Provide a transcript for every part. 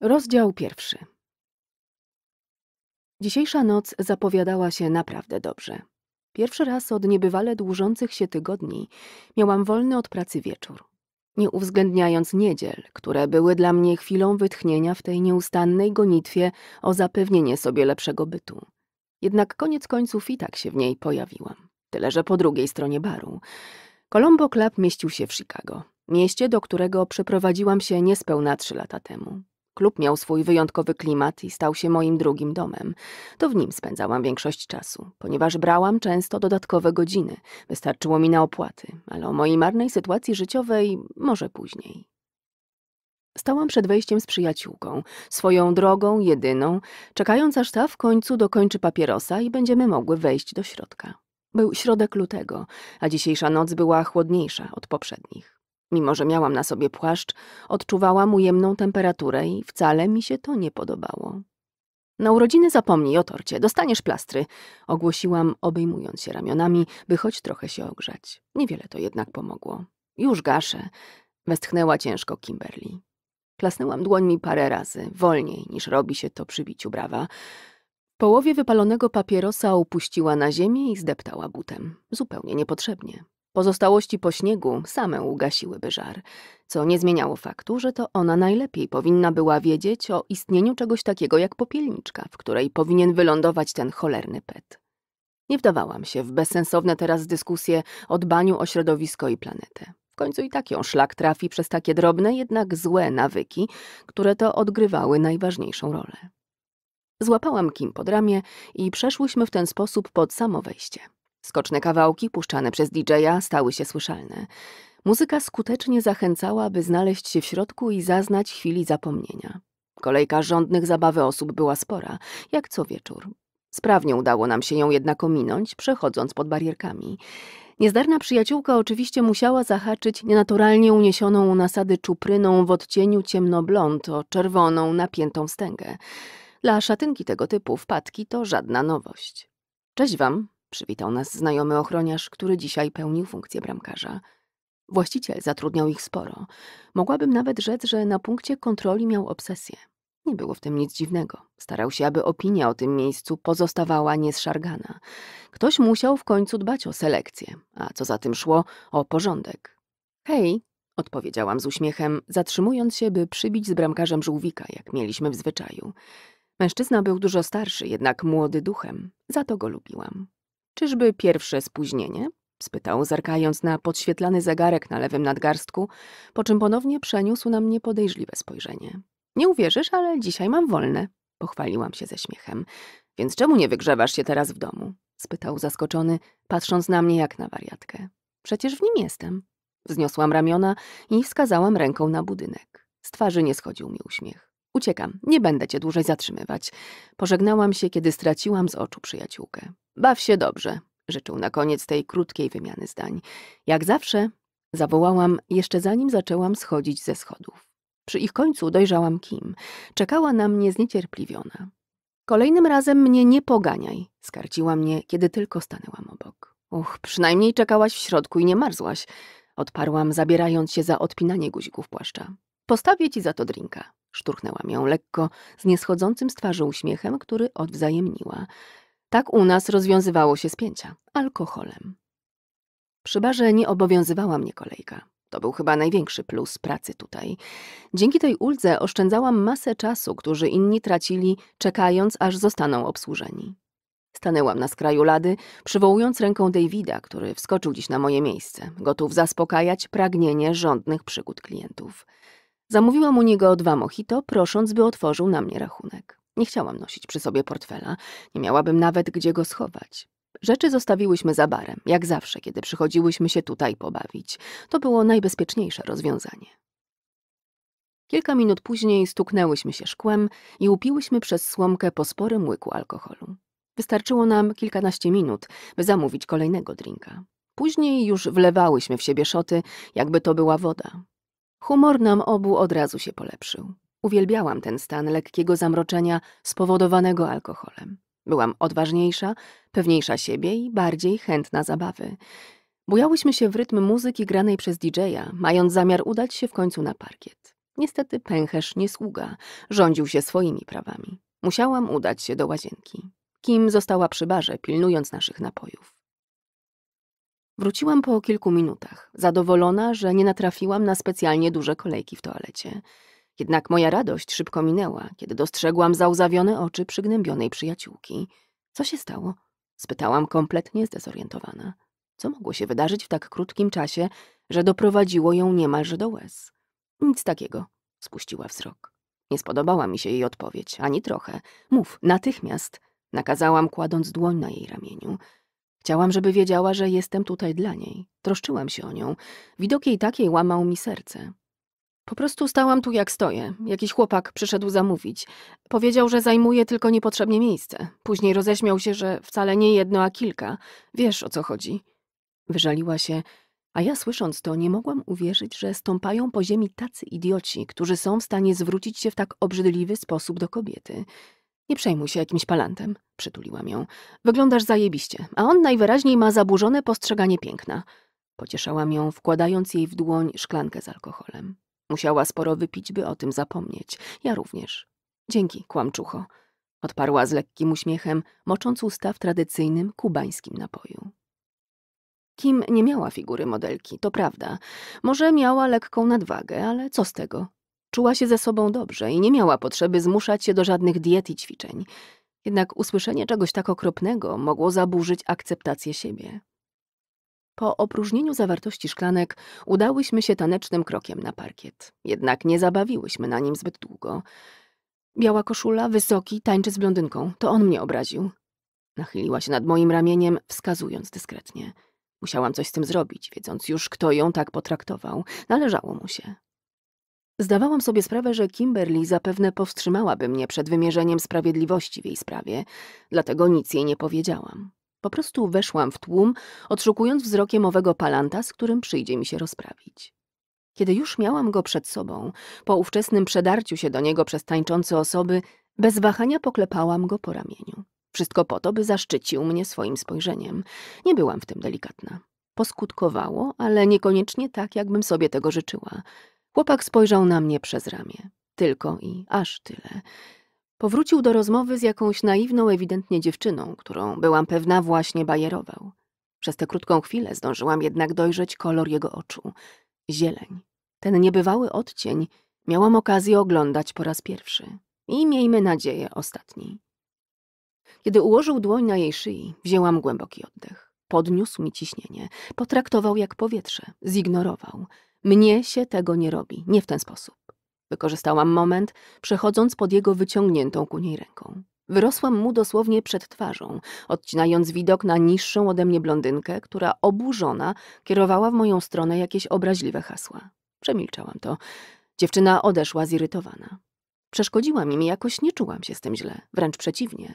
Rozdział pierwszy. Dzisiejsza noc zapowiadała się naprawdę dobrze. Pierwszy raz od niebywale dłużących się tygodni miałam wolny od pracy wieczór. Nie uwzględniając niedziel, które były dla mnie chwilą wytchnienia w tej nieustannej gonitwie o zapewnienie sobie lepszego bytu. Jednak koniec końców i tak się w niej pojawiłam. Tyle, że po drugiej stronie baru. Colombo Club mieścił się w Chicago, mieście, do którego przeprowadziłam się niespełna trzy lata temu. Klub miał swój wyjątkowy klimat i stał się moim drugim domem. To w nim spędzałam większość czasu, ponieważ brałam często dodatkowe godziny. Wystarczyło mi na opłaty, ale o mojej marnej sytuacji życiowej może później. Stałam przed wejściem z przyjaciółką, swoją drogą, jedyną, czekając aż ta w końcu dokończy papierosa i będziemy mogły wejść do środka. Był środek lutego, a dzisiejsza noc była chłodniejsza od poprzednich. Mimo, że miałam na sobie płaszcz, odczuwałam ujemną temperaturę i wcale mi się to nie podobało. Na urodziny zapomnij o torcie, dostaniesz plastry, ogłosiłam, obejmując się ramionami, by choć trochę się ogrzać. Niewiele to jednak pomogło. Już gaszę, westchnęła ciężko Kimberly. Klasnęłam dłońmi parę razy, wolniej niż robi się to przy biciu brawa. Połowie wypalonego papierosa upuściła na ziemię i zdeptała butem, zupełnie niepotrzebnie. Pozostałości po śniegu same ugasiłyby żar, co nie zmieniało faktu, że to ona najlepiej powinna była wiedzieć o istnieniu czegoś takiego jak popielniczka, w której powinien wylądować ten cholerny pet. Nie wdawałam się w bezsensowne teraz dyskusje o dbaniu o środowisko i planetę. W końcu i tak ją szlak trafi przez takie drobne, jednak złe nawyki, które to odgrywały najważniejszą rolę. Złapałam Kim pod ramię i przeszłyśmy w ten sposób pod samo wejście. Skoczne kawałki puszczane przez DJ-a stały się słyszalne. Muzyka skutecznie zachęcała, by znaleźć się w środku i zaznać chwili zapomnienia. Kolejka żądnych zabawy osób była spora, jak co wieczór. Sprawnie udało nam się ją jednak ominąć, przechodząc pod barierkami. Niezdarna przyjaciółka oczywiście musiała zahaczyć nienaturalnie uniesioną u nasady czupryną w odcieniu ciemnoblond o czerwoną, napiętą wstęgę. Dla szatynki tego typu wpadki to żadna nowość. Cześć wam, Przywitał nas znajomy ochroniarz, który dzisiaj pełnił funkcję bramkarza. Właściciel zatrudniał ich sporo. Mogłabym nawet rzec, że na punkcie kontroli miał obsesję. Nie było w tym nic dziwnego. Starał się, aby opinia o tym miejscu pozostawała niezszargana. Ktoś musiał w końcu dbać o selekcję, a co za tym szło, o porządek. Hej, odpowiedziałam z uśmiechem, zatrzymując się, by przybić z bramkarzem żółwika, jak mieliśmy w zwyczaju. Mężczyzna był dużo starszy, jednak młody duchem, za to go lubiłam. Czyżby pierwsze spóźnienie? spytał, zerkając na podświetlany zegarek na lewym nadgarstku, po czym ponownie przeniósł na mnie podejrzliwe spojrzenie. Nie uwierzysz, ale dzisiaj mam wolne, pochwaliłam się ze śmiechem. Więc czemu nie wygrzewasz się teraz w domu? spytał zaskoczony, patrząc na mnie jak na wariatkę. Przecież w nim jestem. Wzniosłam ramiona i wskazałam ręką na budynek. Z twarzy nie schodził mi uśmiech. Uciekam, nie będę cię dłużej zatrzymywać. Pożegnałam się, kiedy straciłam z oczu przyjaciółkę. Baw się dobrze, życzył na koniec tej krótkiej wymiany zdań. Jak zawsze, zawołałam jeszcze zanim zaczęłam schodzić ze schodów. Przy ich końcu dojrzałam Kim. Czekała na mnie zniecierpliwiona. Kolejnym razem mnie nie poganiaj, skarciła mnie, kiedy tylko stanęłam obok. Uch, przynajmniej czekałaś w środku i nie marzłaś, odparłam, zabierając się za odpinanie guzików płaszcza. Postawię ci za to drinka. Szturchnęłam ją lekko, z nieschodzącym z twarzy uśmiechem, który odwzajemniła. Tak u nas rozwiązywało się spięcia alkoholem. Przy barze nie obowiązywała mnie kolejka. To był chyba największy plus pracy tutaj. Dzięki tej uldze oszczędzałam masę czasu, który inni tracili, czekając, aż zostaną obsłużeni. Stanęłam na skraju lady, przywołując ręką Davida, który wskoczył dziś na moje miejsce, gotów zaspokajać pragnienie żądnych przygód klientów. Zamówiłam u niego dwa mojito, prosząc, by otworzył na mnie rachunek. Nie chciałam nosić przy sobie portfela, nie miałabym nawet gdzie go schować. Rzeczy zostawiłyśmy za barem, jak zawsze, kiedy przychodziłyśmy się tutaj pobawić. To było najbezpieczniejsze rozwiązanie. Kilka minut później stuknęłyśmy się szkłem i upiłyśmy przez słomkę po sporym łyku alkoholu. Wystarczyło nam kilkanaście minut, by zamówić kolejnego drinka. Później już wlewałyśmy w siebie szoty, jakby to była woda. Humor nam obu od razu się polepszył. Uwielbiałam ten stan lekkiego zamroczenia spowodowanego alkoholem. Byłam odważniejsza, pewniejsza siebie i bardziej chętna zabawy. Bujałyśmy się w rytm muzyki granej przez DJ-a, mając zamiar udać się w końcu na parkiet. Niestety pęcherz nie sługa, rządził się swoimi prawami. Musiałam udać się do łazienki. Kim została przy barze, pilnując naszych napojów. Wróciłam po kilku minutach, zadowolona, że nie natrafiłam na specjalnie duże kolejki w toalecie. Jednak moja radość szybko minęła, kiedy dostrzegłam załzawione oczy przygnębionej przyjaciółki. Co się stało? Spytałam kompletnie zdezorientowana. Co mogło się wydarzyć w tak krótkim czasie, że doprowadziło ją niemalże do łez? Nic takiego, spuściła wzrok. Nie spodobała mi się jej odpowiedź, ani trochę. Mów, natychmiast, nakazałam, kładąc dłoń na jej ramieniu. Chciałam, żeby wiedziała, że jestem tutaj dla niej. Troszczyłam się o nią. Widok jej takiej łamał mi serce. Po prostu stałam tu jak stoję. Jakiś chłopak przyszedł zamówić. Powiedział, że zajmuje tylko niepotrzebnie miejsce. Później roześmiał się, że wcale nie jedno, a kilka. Wiesz o co chodzi. Wyżaliła się, a ja słysząc to nie mogłam uwierzyć, że stąpają po ziemi tacy idioci, którzy są w stanie zwrócić się w tak obrzydliwy sposób do kobiety. Nie przejmuj się jakimś palantem, przytuliłam ją. Wyglądasz zajebiście, a on najwyraźniej ma zaburzone postrzeganie piękna. Pocieszałam ją, wkładając jej w dłoń szklankę z alkoholem. Musiała sporo wypić, by o tym zapomnieć. Ja również. Dzięki, kłamczucho. Odparła z lekkim uśmiechem, mocząc usta w tradycyjnym kubańskim napoju. Kim nie miała figury modelki, to prawda. Może miała lekką nadwagę, ale co z tego? Czuła się ze sobą dobrze i nie miała potrzeby zmuszać się do żadnych diet i ćwiczeń. Jednak usłyszenie czegoś tak okropnego mogło zaburzyć akceptację siebie. Po opróżnieniu zawartości szklanek udałyśmy się tanecznym krokiem na parkiet. Jednak nie zabawiłyśmy na nim zbyt długo. Biała koszula, wysoki, tańczy z blondynką. To on mnie obraził. Nachyliła się nad moim ramieniem, wskazując dyskretnie. Musiałam coś z tym zrobić, wiedząc już, kto ją tak potraktował. Należało mu się. Zdawałam sobie sprawę, że Kimberly zapewne powstrzymałaby mnie przed wymierzeniem sprawiedliwości w jej sprawie, dlatego nic jej nie powiedziałam. Po prostu weszłam w tłum, odszukując wzrokiem owego palanta, z którym przyjdzie mi się rozprawić. Kiedy już miałam go przed sobą, po ówczesnym przedarciu się do niego przez tańczące osoby, bez wahania poklepałam go po ramieniu. Wszystko po to, by zaszczycił mnie swoim spojrzeniem. Nie byłam w tym delikatna. Poskutkowało, ale niekoniecznie tak, jakbym sobie tego życzyła. Chłopak spojrzał na mnie przez ramię. Tylko i aż tyle. Powrócił do rozmowy z jakąś naiwną ewidentnie dziewczyną, którą byłam pewna właśnie bajerował. Przez tę krótką chwilę zdążyłam jednak dojrzeć kolor jego oczu. Zieleń. Ten niebywały odcień miałam okazję oglądać po raz pierwszy. I miejmy nadzieję ostatni. Kiedy ułożył dłoń na jej szyi, wzięłam głęboki oddech. Podniósł mi ciśnienie. Potraktował jak powietrze. Zignorował. Mnie się tego nie robi. Nie w ten sposób. Wykorzystałam moment, przechodząc pod jego wyciągniętą ku niej ręką. Wyrosłam mu dosłownie przed twarzą, odcinając widok na niższą ode mnie blondynkę, która oburzona kierowała w moją stronę jakieś obraźliwe hasła. Przemilczałam to. Dziewczyna odeszła zirytowana. Przeszkodziła mi, jakoś nie czułam się z tym źle, wręcz przeciwnie.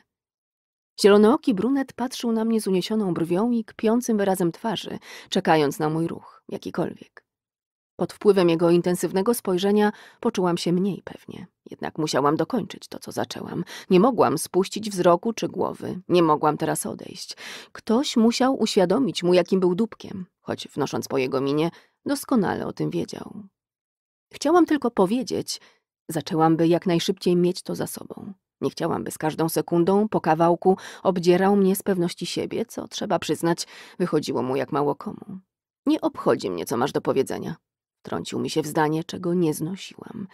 Zielonooki brunet patrzył na mnie z uniesioną brwią i kpiącym wyrazem twarzy, czekając na mój ruch, jakikolwiek. Pod wpływem jego intensywnego spojrzenia poczułam się mniej pewnie. Jednak musiałam dokończyć to, co zaczęłam. Nie mogłam spuścić wzroku czy głowy. Nie mogłam teraz odejść. Ktoś musiał uświadomić mu, jakim był dupkiem, choć wnosząc po jego minie, doskonale o tym wiedział. Chciałam tylko powiedzieć, zaczęłam by jak najszybciej mieć to za sobą. Nie chciałam, by z każdą sekundą po kawałku obdzierał mnie z pewności siebie, co trzeba przyznać, wychodziło mu jak mało komu. Nie obchodzi mnie, co masz do powiedzenia, Wtrącił mi się w zdanie, czego nie znosiłam.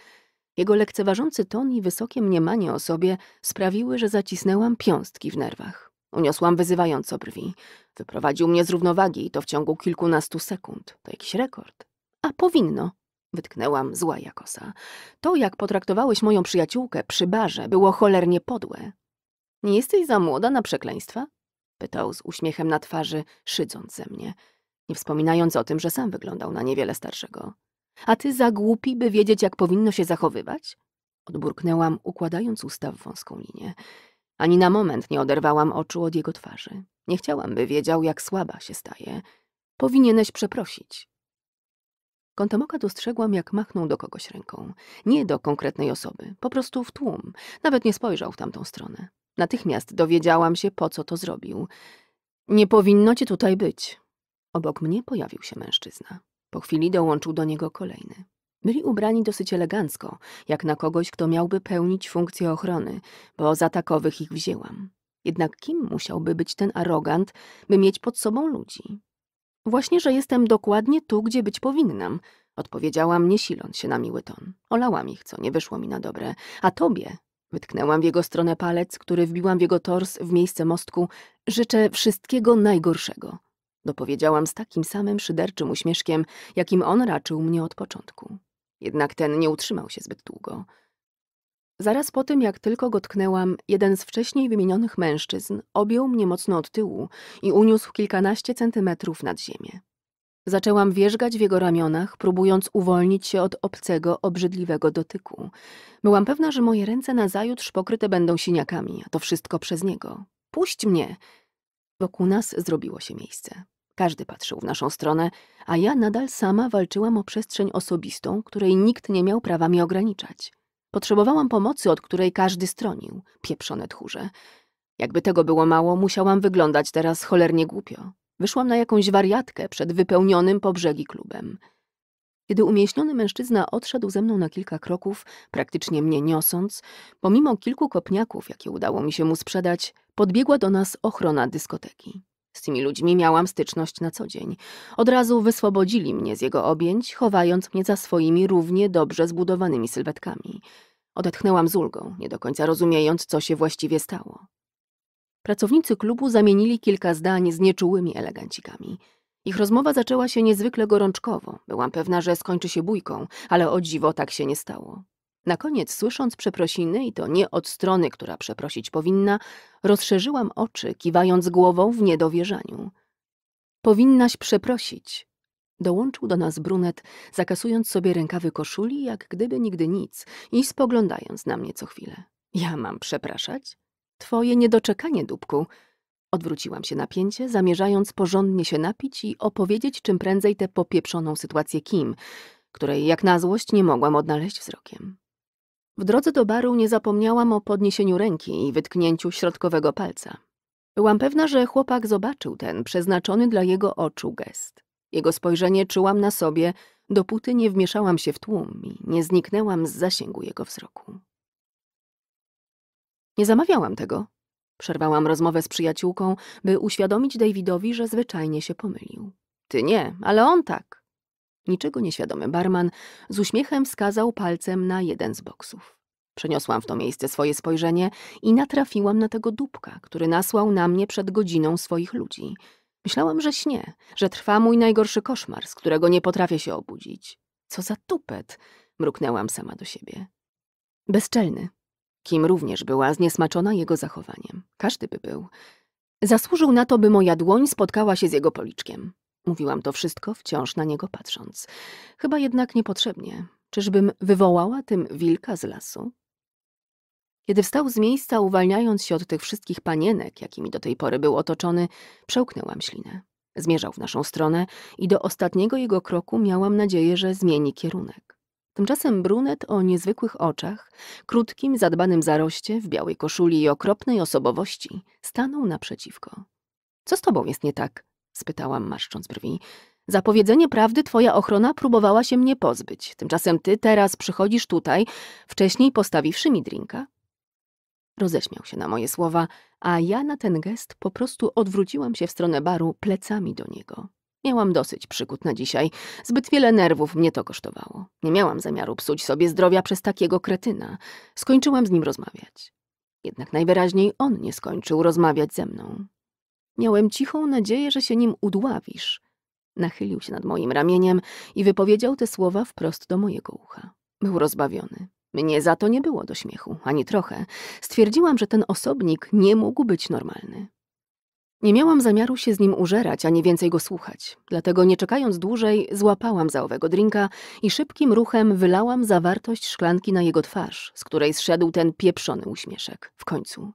Jego lekceważący ton i wysokie mniemanie o sobie sprawiły, że zacisnęłam piąstki w nerwach. Uniosłam wyzywająco brwi. Wyprowadził mnie z równowagi i to w ciągu kilkunastu sekund. To jakiś rekord. A powinno. Wytknęłam zła jakosa. To, jak potraktowałeś moją przyjaciółkę przy barze, było cholernie podłe. Nie jesteś za młoda na przekleństwa? Pytał z uśmiechem na twarzy, szydząc ze mnie nie wspominając o tym, że sam wyglądał na niewiele starszego. A ty za głupi, by wiedzieć, jak powinno się zachowywać? Odburknęłam, układając usta w wąską linię. Ani na moment nie oderwałam oczu od jego twarzy. Nie chciałam, by wiedział, jak słaba się staje. Powinieneś przeprosić. Kątem oka dostrzegłam, jak machnął do kogoś ręką. Nie do konkretnej osoby, po prostu w tłum. Nawet nie spojrzał w tamtą stronę. Natychmiast dowiedziałam się, po co to zrobił. Nie powinno cię tutaj być, Obok mnie pojawił się mężczyzna. Po chwili dołączył do niego kolejny. Byli ubrani dosyć elegancko, jak na kogoś, kto miałby pełnić funkcję ochrony, bo za takowych ich wzięłam. Jednak kim musiałby być ten arogant, by mieć pod sobą ludzi? Właśnie, że jestem dokładnie tu, gdzie być powinnam, odpowiedziałam, nie siląc się na miły ton. Olałam ich, co nie wyszło mi na dobre. A tobie, wytknęłam w jego stronę palec, który wbiłam w jego tors w miejsce mostku, życzę wszystkiego najgorszego dopowiedziałam no z takim samym szyderczym uśmieszkiem, jakim on raczył mnie od początku. Jednak ten nie utrzymał się zbyt długo. Zaraz po tym, jak tylko go tknęłam, jeden z wcześniej wymienionych mężczyzn objął mnie mocno od tyłu i uniósł kilkanaście centymetrów nad ziemię. Zaczęłam wierzgać w jego ramionach, próbując uwolnić się od obcego, obrzydliwego dotyku. Byłam pewna, że moje ręce nazajutrz pokryte będą siniakami, a to wszystko przez niego. Puść mnie! Wokół nas zrobiło się miejsce. Każdy patrzył w naszą stronę, a ja nadal sama walczyłam o przestrzeń osobistą, której nikt nie miał prawa mi ograniczać. Potrzebowałam pomocy, od której każdy stronił, pieprzone tchórze. Jakby tego było mało, musiałam wyglądać teraz cholernie głupio. Wyszłam na jakąś wariatkę przed wypełnionym po brzegi klubem. Kiedy umieśniony mężczyzna odszedł ze mną na kilka kroków, praktycznie mnie niosąc, pomimo kilku kopniaków, jakie udało mi się mu sprzedać, podbiegła do nas ochrona dyskoteki. Z tymi ludźmi miałam styczność na co dzień. Od razu wyswobodzili mnie z jego objęć, chowając mnie za swoimi równie dobrze zbudowanymi sylwetkami. Odetchnęłam z ulgą, nie do końca rozumiejąc, co się właściwie stało. Pracownicy klubu zamienili kilka zdań z nieczułymi elegancikami. Ich rozmowa zaczęła się niezwykle gorączkowo. Byłam pewna, że skończy się bójką, ale o dziwo tak się nie stało. Na koniec, słysząc przeprosiny, i to nie od strony, która przeprosić powinna, rozszerzyłam oczy, kiwając głową w niedowierzaniu. Powinnaś przeprosić. Dołączył do nas brunet, zakasując sobie rękawy koszuli, jak gdyby nigdy nic, i spoglądając na mnie co chwilę. Ja mam przepraszać? Twoje niedoczekanie, dupku. Odwróciłam się na pięcie, zamierzając porządnie się napić i opowiedzieć czym prędzej tę popieprzoną sytuację Kim, której jak na złość nie mogłam odnaleźć wzrokiem. W drodze do baru nie zapomniałam o podniesieniu ręki i wytknięciu środkowego palca. Byłam pewna, że chłopak zobaczył ten przeznaczony dla jego oczu gest. Jego spojrzenie czułam na sobie, dopóty nie wmieszałam się w tłum i nie zniknęłam z zasięgu jego wzroku. Nie zamawiałam tego. Przerwałam rozmowę z przyjaciółką, by uświadomić Davidowi, że zwyczajnie się pomylił. Ty nie, ale on tak. Niczego nieświadomy barman z uśmiechem wskazał palcem na jeden z boksów. Przeniosłam w to miejsce swoje spojrzenie i natrafiłam na tego dupka, który nasłał na mnie przed godziną swoich ludzi. Myślałam, że śnie, że trwa mój najgorszy koszmar, z którego nie potrafię się obudzić. Co za tupet! mruknęłam sama do siebie. Bezczelny. Kim również była zniesmaczona jego zachowaniem. Każdy by był. Zasłużył na to, by moja dłoń spotkała się z jego policzkiem. Mówiłam to wszystko, wciąż na niego patrząc. Chyba jednak niepotrzebnie. Czyżbym wywołała tym wilka z lasu? Kiedy wstał z miejsca, uwalniając się od tych wszystkich panienek, jakimi do tej pory był otoczony, przełknęłam ślinę. Zmierzał w naszą stronę i do ostatniego jego kroku miałam nadzieję, że zmieni kierunek. Tymczasem brunet o niezwykłych oczach, krótkim, zadbanym zaroście, w białej koszuli i okropnej osobowości stanął naprzeciwko. Co z tobą jest nie tak? spytałam, marszcząc brwi. Za powiedzenie prawdy twoja ochrona próbowała się mnie pozbyć. Tymczasem ty teraz przychodzisz tutaj, wcześniej postawiwszy mi drinka. Roześmiał się na moje słowa, a ja na ten gest po prostu odwróciłam się w stronę baru plecami do niego. Miałam dosyć przygód na dzisiaj. Zbyt wiele nerwów mnie to kosztowało. Nie miałam zamiaru psuć sobie zdrowia przez takiego kretyna. Skończyłam z nim rozmawiać. Jednak najwyraźniej on nie skończył rozmawiać ze mną. Miałem cichą nadzieję, że się nim udławisz. Nachylił się nad moim ramieniem i wypowiedział te słowa wprost do mojego ucha. Był rozbawiony. Mnie za to nie było do śmiechu, ani trochę. Stwierdziłam, że ten osobnik nie mógł być normalny. Nie miałam zamiaru się z nim użerać, ani więcej go słuchać. Dlatego nie czekając dłużej, złapałam za owego drinka i szybkim ruchem wylałam zawartość szklanki na jego twarz, z której zszedł ten pieprzony uśmieszek. W końcu.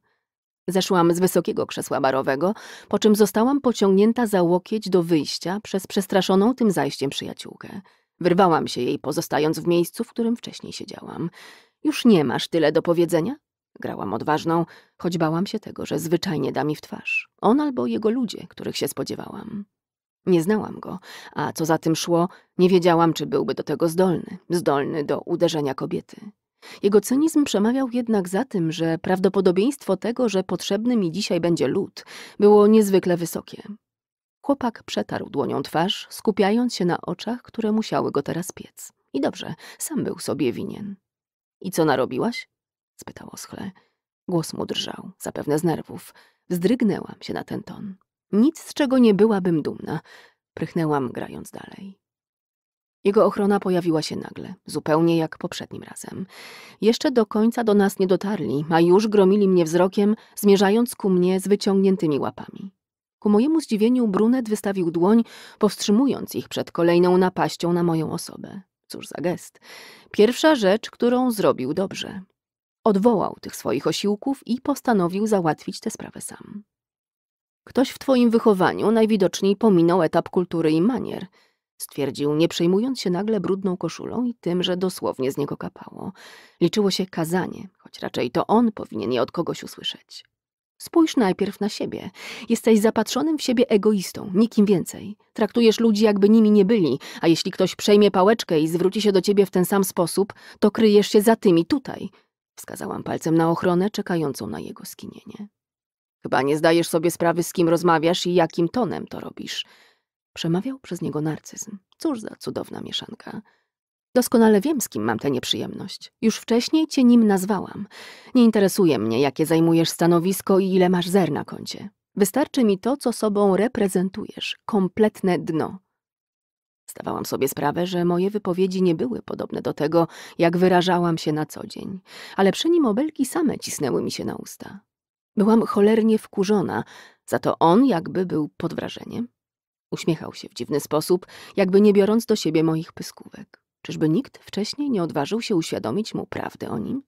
Zeszłam z wysokiego krzesła barowego, po czym zostałam pociągnięta za łokieć do wyjścia przez przestraszoną tym zajściem przyjaciółkę. Wyrwałam się jej, pozostając w miejscu, w którym wcześniej siedziałam. Już nie masz tyle do powiedzenia? Grałam odważną, choć bałam się tego, że zwyczajnie da mi w twarz. On albo jego ludzie, których się spodziewałam. Nie znałam go, a co za tym szło, nie wiedziałam, czy byłby do tego zdolny, zdolny do uderzenia kobiety. Jego cynizm przemawiał jednak za tym, że prawdopodobieństwo tego, że potrzebny mi dzisiaj będzie lód, było niezwykle wysokie. Chłopak przetarł dłonią twarz, skupiając się na oczach, które musiały go teraz piec. I dobrze, sam był sobie winien. I co narobiłaś? spytał oschle. Głos mu drżał, zapewne z nerwów. Zdrygnęłam się na ten ton. Nic, z czego nie byłabym dumna, prychnęłam grając dalej. Jego ochrona pojawiła się nagle, zupełnie jak poprzednim razem. Jeszcze do końca do nas nie dotarli, a już gromili mnie wzrokiem, zmierzając ku mnie z wyciągniętymi łapami. Ku mojemu zdziwieniu brunet wystawił dłoń, powstrzymując ich przed kolejną napaścią na moją osobę. Cóż za gest. Pierwsza rzecz, którą zrobił dobrze. Odwołał tych swoich osiłków i postanowił załatwić tę sprawę sam. Ktoś w twoim wychowaniu najwidoczniej pominął etap kultury i manier – stwierdził, nie przejmując się nagle brudną koszulą i tym, że dosłownie z niego kapało. Liczyło się kazanie, choć raczej to on powinien je od kogoś usłyszeć. Spójrz najpierw na siebie. Jesteś zapatrzonym w siebie egoistą, nikim więcej. Traktujesz ludzi, jakby nimi nie byli, a jeśli ktoś przejmie pałeczkę i zwróci się do ciebie w ten sam sposób, to kryjesz się za tymi tutaj. Wskazałam palcem na ochronę czekającą na jego skinienie. Chyba nie zdajesz sobie sprawy, z kim rozmawiasz i jakim tonem to robisz. Przemawiał przez niego narcyzm. Cóż za cudowna mieszanka. Doskonale wiem, z kim mam tę nieprzyjemność. Już wcześniej cię nim nazwałam. Nie interesuje mnie, jakie zajmujesz stanowisko i ile masz zer na koncie. Wystarczy mi to, co sobą reprezentujesz. Kompletne dno. Zdawałam sobie sprawę, że moje wypowiedzi nie były podobne do tego, jak wyrażałam się na co dzień, ale przy nim obelki same cisnęły mi się na usta. Byłam cholernie wkurzona, za to on jakby był pod wrażeniem. Uśmiechał się w dziwny sposób, jakby nie biorąc do siebie moich pyskówek. Czyżby nikt wcześniej nie odważył się uświadomić mu prawdy o nim?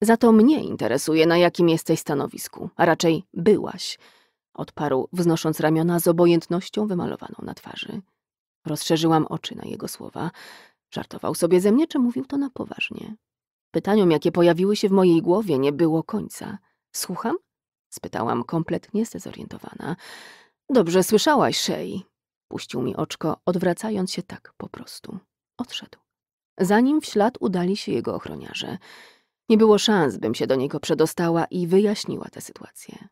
Za to mnie interesuje, na jakim jesteś stanowisku, a raczej byłaś, odparł, wznosząc ramiona z obojętnością wymalowaną na twarzy. Rozszerzyłam oczy na jego słowa. Żartował sobie ze mnie, czy mówił to na poważnie? Pytaniom, jakie pojawiły się w mojej głowie, nie było końca. Słucham? spytałam kompletnie zdezorientowana. Dobrze słyszałaś, Shay. Puścił mi oczko, odwracając się tak po prostu. Odszedł. Zanim w ślad udali się jego ochroniarze. Nie było szans, bym się do niego przedostała i wyjaśniła tę sytuację.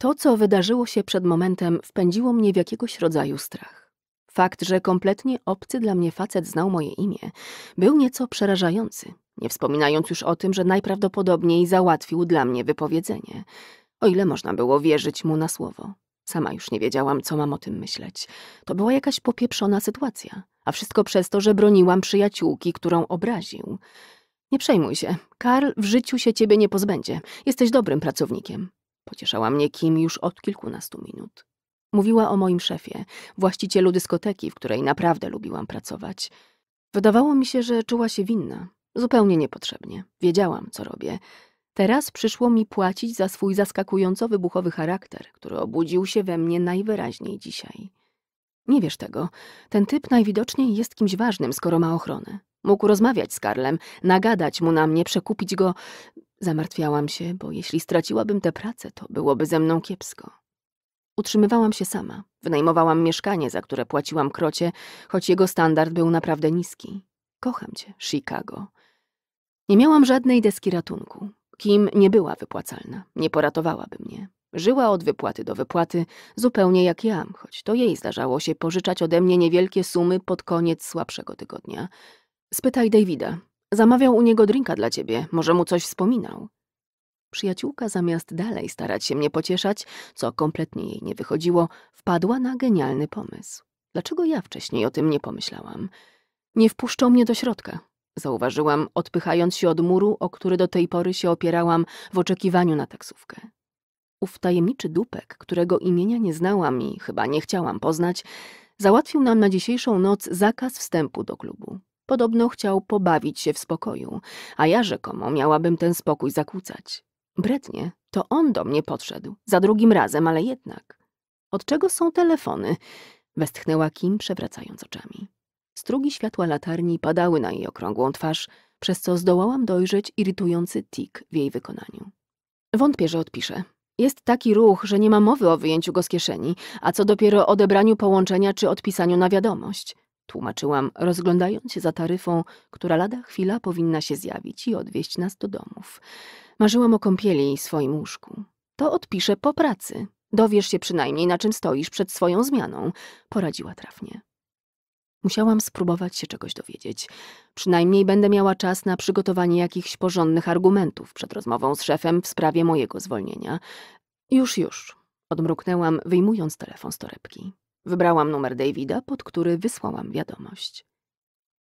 To, co wydarzyło się przed momentem, wpędziło mnie w jakiegoś rodzaju strach. Fakt, że kompletnie obcy dla mnie facet znał moje imię, był nieco przerażający, nie wspominając już o tym, że najprawdopodobniej załatwił dla mnie wypowiedzenie – o ile można było wierzyć mu na słowo. Sama już nie wiedziałam, co mam o tym myśleć. To była jakaś popieprzona sytuacja, a wszystko przez to, że broniłam przyjaciółki, którą obraził. Nie przejmuj się, Karl w życiu się ciebie nie pozbędzie. Jesteś dobrym pracownikiem. Pocieszała mnie Kim już od kilkunastu minut. Mówiła o moim szefie, właścicielu dyskoteki, w której naprawdę lubiłam pracować. Wydawało mi się, że czuła się winna, zupełnie niepotrzebnie. Wiedziałam, co robię. Teraz przyszło mi płacić za swój zaskakująco wybuchowy charakter, który obudził się we mnie najwyraźniej dzisiaj. Nie wiesz tego. Ten typ najwidoczniej jest kimś ważnym, skoro ma ochronę. Mógł rozmawiać z Karlem, nagadać mu na mnie, przekupić go. Zamartwiałam się, bo jeśli straciłabym tę pracę, to byłoby ze mną kiepsko. Utrzymywałam się sama. Wynajmowałam mieszkanie, za które płaciłam krocie, choć jego standard był naprawdę niski. Kocham cię, Chicago. Nie miałam żadnej deski ratunku. Kim nie była wypłacalna, nie poratowałaby mnie. Żyła od wypłaty do wypłaty, zupełnie jak ja, choć to jej zdarzało się pożyczać ode mnie niewielkie sumy pod koniec słabszego tygodnia. Spytaj Davida. Zamawiał u niego drinka dla ciebie, może mu coś wspominał. Przyjaciółka zamiast dalej starać się mnie pocieszać, co kompletnie jej nie wychodziło, wpadła na genialny pomysł. Dlaczego ja wcześniej o tym nie pomyślałam? Nie wpuszczą mnie do środka, zauważyłam, odpychając się od muru, o który do tej pory się opierałam w oczekiwaniu na taksówkę. Ów tajemniczy dupek, którego imienia nie znałam i chyba nie chciałam poznać, załatwił nam na dzisiejszą noc zakaz wstępu do klubu. Podobno chciał pobawić się w spokoju, a ja rzekomo miałabym ten spokój zakłócać. Brednie, to on do mnie podszedł, za drugim razem, ale jednak. Od czego są telefony? Westchnęła Kim, przewracając oczami. Strugi światła latarni padały na jej okrągłą twarz, przez co zdołałam dojrzeć irytujący tik w jej wykonaniu. Wątpię, że odpiszę. Jest taki ruch, że nie ma mowy o wyjęciu go z kieszeni, a co dopiero odebraniu połączenia czy odpisaniu na wiadomość. Tłumaczyłam, rozglądając się za taryfą, która lada chwila powinna się zjawić i odwieźć nas do domów. Marzyłam o kąpieli i swoim łóżku. To odpiszę po pracy. Dowiesz się przynajmniej, na czym stoisz przed swoją zmianą, poradziła trafnie. Musiałam spróbować się czegoś dowiedzieć. Przynajmniej będę miała czas na przygotowanie jakichś porządnych argumentów przed rozmową z szefem w sprawie mojego zwolnienia. Już, już, odmruknęłam, wyjmując telefon z torebki. Wybrałam numer Davida, pod który wysłałam wiadomość.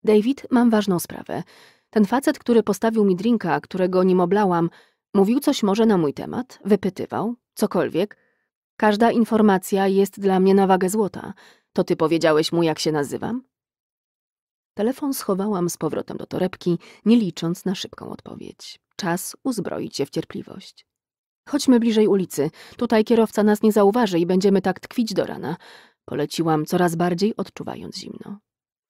David, mam ważną sprawę. Ten facet, który postawił mi drinka, którego nim oblałam, mówił coś może na mój temat, wypytywał, cokolwiek. Każda informacja jest dla mnie na wagę złota. To ty powiedziałeś mu, jak się nazywam? Telefon schowałam z powrotem do torebki, nie licząc na szybką odpowiedź. Czas uzbroić się w cierpliwość. Chodźmy bliżej ulicy. Tutaj kierowca nas nie zauważy i będziemy tak tkwić do rana. Poleciłam coraz bardziej odczuwając zimno.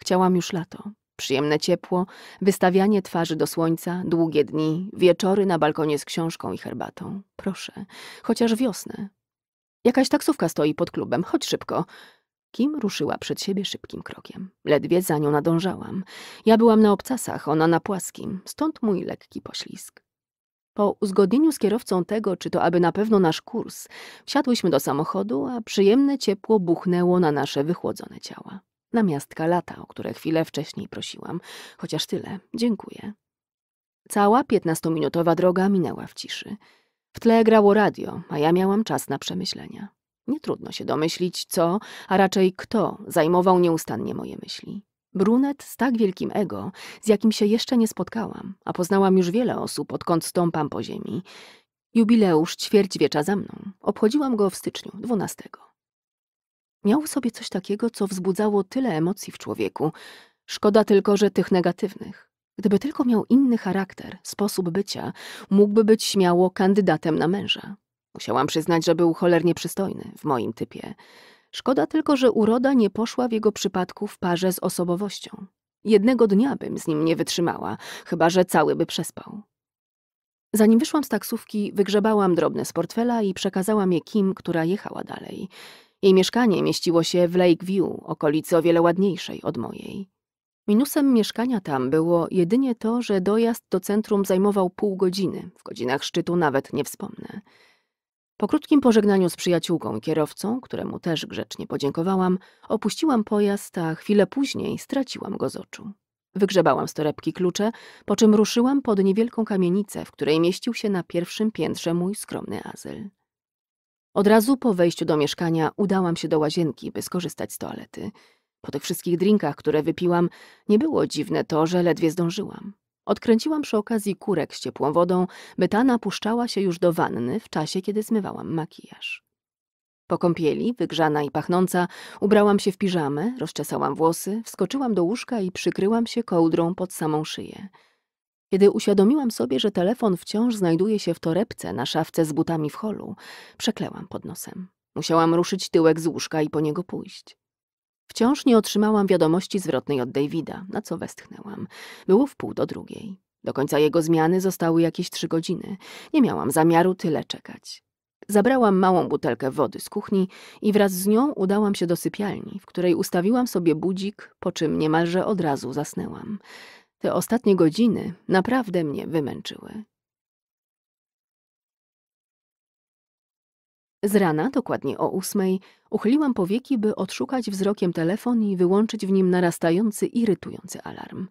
Chciałam już lato. Przyjemne ciepło, wystawianie twarzy do słońca, długie dni, wieczory na balkonie z książką i herbatą. Proszę, chociaż wiosnę. Jakaś taksówka stoi pod klubem, chodź szybko. Kim ruszyła przed siebie szybkim krokiem. Ledwie za nią nadążałam. Ja byłam na obcasach, ona na płaskim, stąd mój lekki poślizg. Po uzgodnieniu z kierowcą tego, czy to aby na pewno nasz kurs, wsiadłyśmy do samochodu, a przyjemne ciepło buchnęło na nasze wychłodzone ciała. Namiastka lata, o które chwilę wcześniej prosiłam. Chociaż tyle, dziękuję. Cała piętnastominutowa droga minęła w ciszy. W tle grało radio, a ja miałam czas na przemyślenia. Nie trudno się domyślić, co, a raczej kto zajmował nieustannie moje myśli. Brunet z tak wielkim ego, z jakim się jeszcze nie spotkałam, a poznałam już wiele osób, odkąd stąpam po ziemi. Jubileusz ćwierćwiecza za mną. Obchodziłam go w styczniu, 12. Miał sobie coś takiego, co wzbudzało tyle emocji w człowieku. Szkoda tylko, że tych negatywnych. Gdyby tylko miał inny charakter, sposób bycia, mógłby być śmiało kandydatem na męża. Musiałam przyznać, że był cholernie przystojny, w moim typie. Szkoda tylko, że uroda nie poszła w jego przypadku w parze z osobowością. Jednego dnia bym z nim nie wytrzymała, chyba że cały by przespał. Zanim wyszłam z taksówki, wygrzebałam drobne z portfela i przekazałam je Kim, która jechała dalej. Jej mieszkanie mieściło się w Lakeview, okolicy o wiele ładniejszej od mojej. Minusem mieszkania tam było jedynie to, że dojazd do centrum zajmował pół godziny, w godzinach szczytu nawet nie wspomnę. Po krótkim pożegnaniu z przyjaciółką kierowcą, któremu też grzecznie podziękowałam, opuściłam pojazd, a chwilę później straciłam go z oczu. Wygrzebałam z torebki klucze, po czym ruszyłam pod niewielką kamienicę, w której mieścił się na pierwszym piętrze mój skromny azyl. Od razu po wejściu do mieszkania udałam się do łazienki, by skorzystać z toalety. Po tych wszystkich drinkach, które wypiłam, nie było dziwne to, że ledwie zdążyłam. Odkręciłam przy okazji kurek z ciepłą wodą, by ta napuszczała się już do wanny w czasie, kiedy zmywałam makijaż. Po kąpieli, wygrzana i pachnąca, ubrałam się w piżamę, rozczesałam włosy, wskoczyłam do łóżka i przykryłam się kołdrą pod samą szyję. Kiedy uświadomiłam sobie, że telefon wciąż znajduje się w torebce na szafce z butami w holu, przeklęłam pod nosem. Musiałam ruszyć tyłek z łóżka i po niego pójść. Wciąż nie otrzymałam wiadomości zwrotnej od Davida, na co westchnęłam. Było wpół do drugiej. Do końca jego zmiany zostały jakieś trzy godziny. Nie miałam zamiaru tyle czekać. Zabrałam małą butelkę wody z kuchni i wraz z nią udałam się do sypialni, w której ustawiłam sobie budzik, po czym niemalże od razu zasnęłam. Te ostatnie godziny naprawdę mnie wymęczyły. Z rana, dokładnie o ósmej, uchyliłam powieki, by odszukać wzrokiem telefon i wyłączyć w nim narastający, irytujący alarm.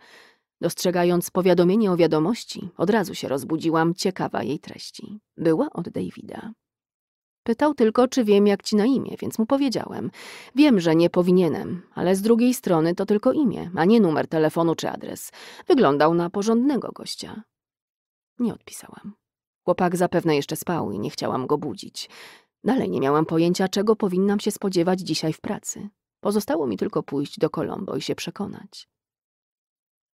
Dostrzegając powiadomienie o wiadomości, od razu się rozbudziłam, ciekawa jej treści. Była od Davida. Pytał tylko, czy wiem, jak ci na imię, więc mu powiedziałem. Wiem, że nie powinienem, ale z drugiej strony to tylko imię, a nie numer telefonu czy adres. Wyglądał na porządnego gościa. Nie odpisałam. Chłopak zapewne jeszcze spał i nie chciałam go budzić. Dalej nie miałam pojęcia, czego powinnam się spodziewać dzisiaj w pracy. Pozostało mi tylko pójść do Kolombo i się przekonać.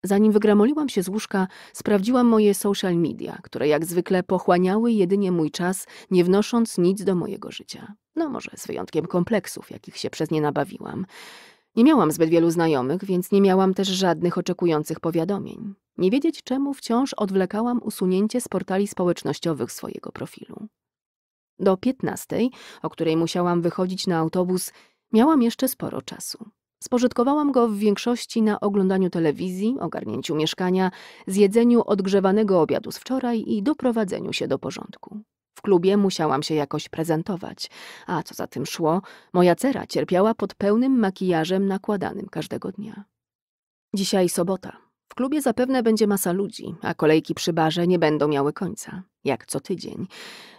Zanim wygramoliłam się z łóżka, sprawdziłam moje social media, które jak zwykle pochłaniały jedynie mój czas, nie wnosząc nic do mojego życia. No może z wyjątkiem kompleksów, jakich się przez nie nabawiłam. Nie miałam zbyt wielu znajomych, więc nie miałam też żadnych oczekujących powiadomień. Nie wiedzieć czemu wciąż odwlekałam usunięcie z portali społecznościowych swojego profilu. Do piętnastej, o której musiałam wychodzić na autobus, miałam jeszcze sporo czasu. Spożytkowałam go w większości na oglądaniu telewizji, ogarnięciu mieszkania, zjedzeniu odgrzewanego obiadu z wczoraj i doprowadzeniu się do porządku. W klubie musiałam się jakoś prezentować, a co za tym szło, moja cera cierpiała pod pełnym makijażem nakładanym każdego dnia. Dzisiaj sobota. W klubie zapewne będzie masa ludzi, a kolejki przy barze nie będą miały końca, jak co tydzień.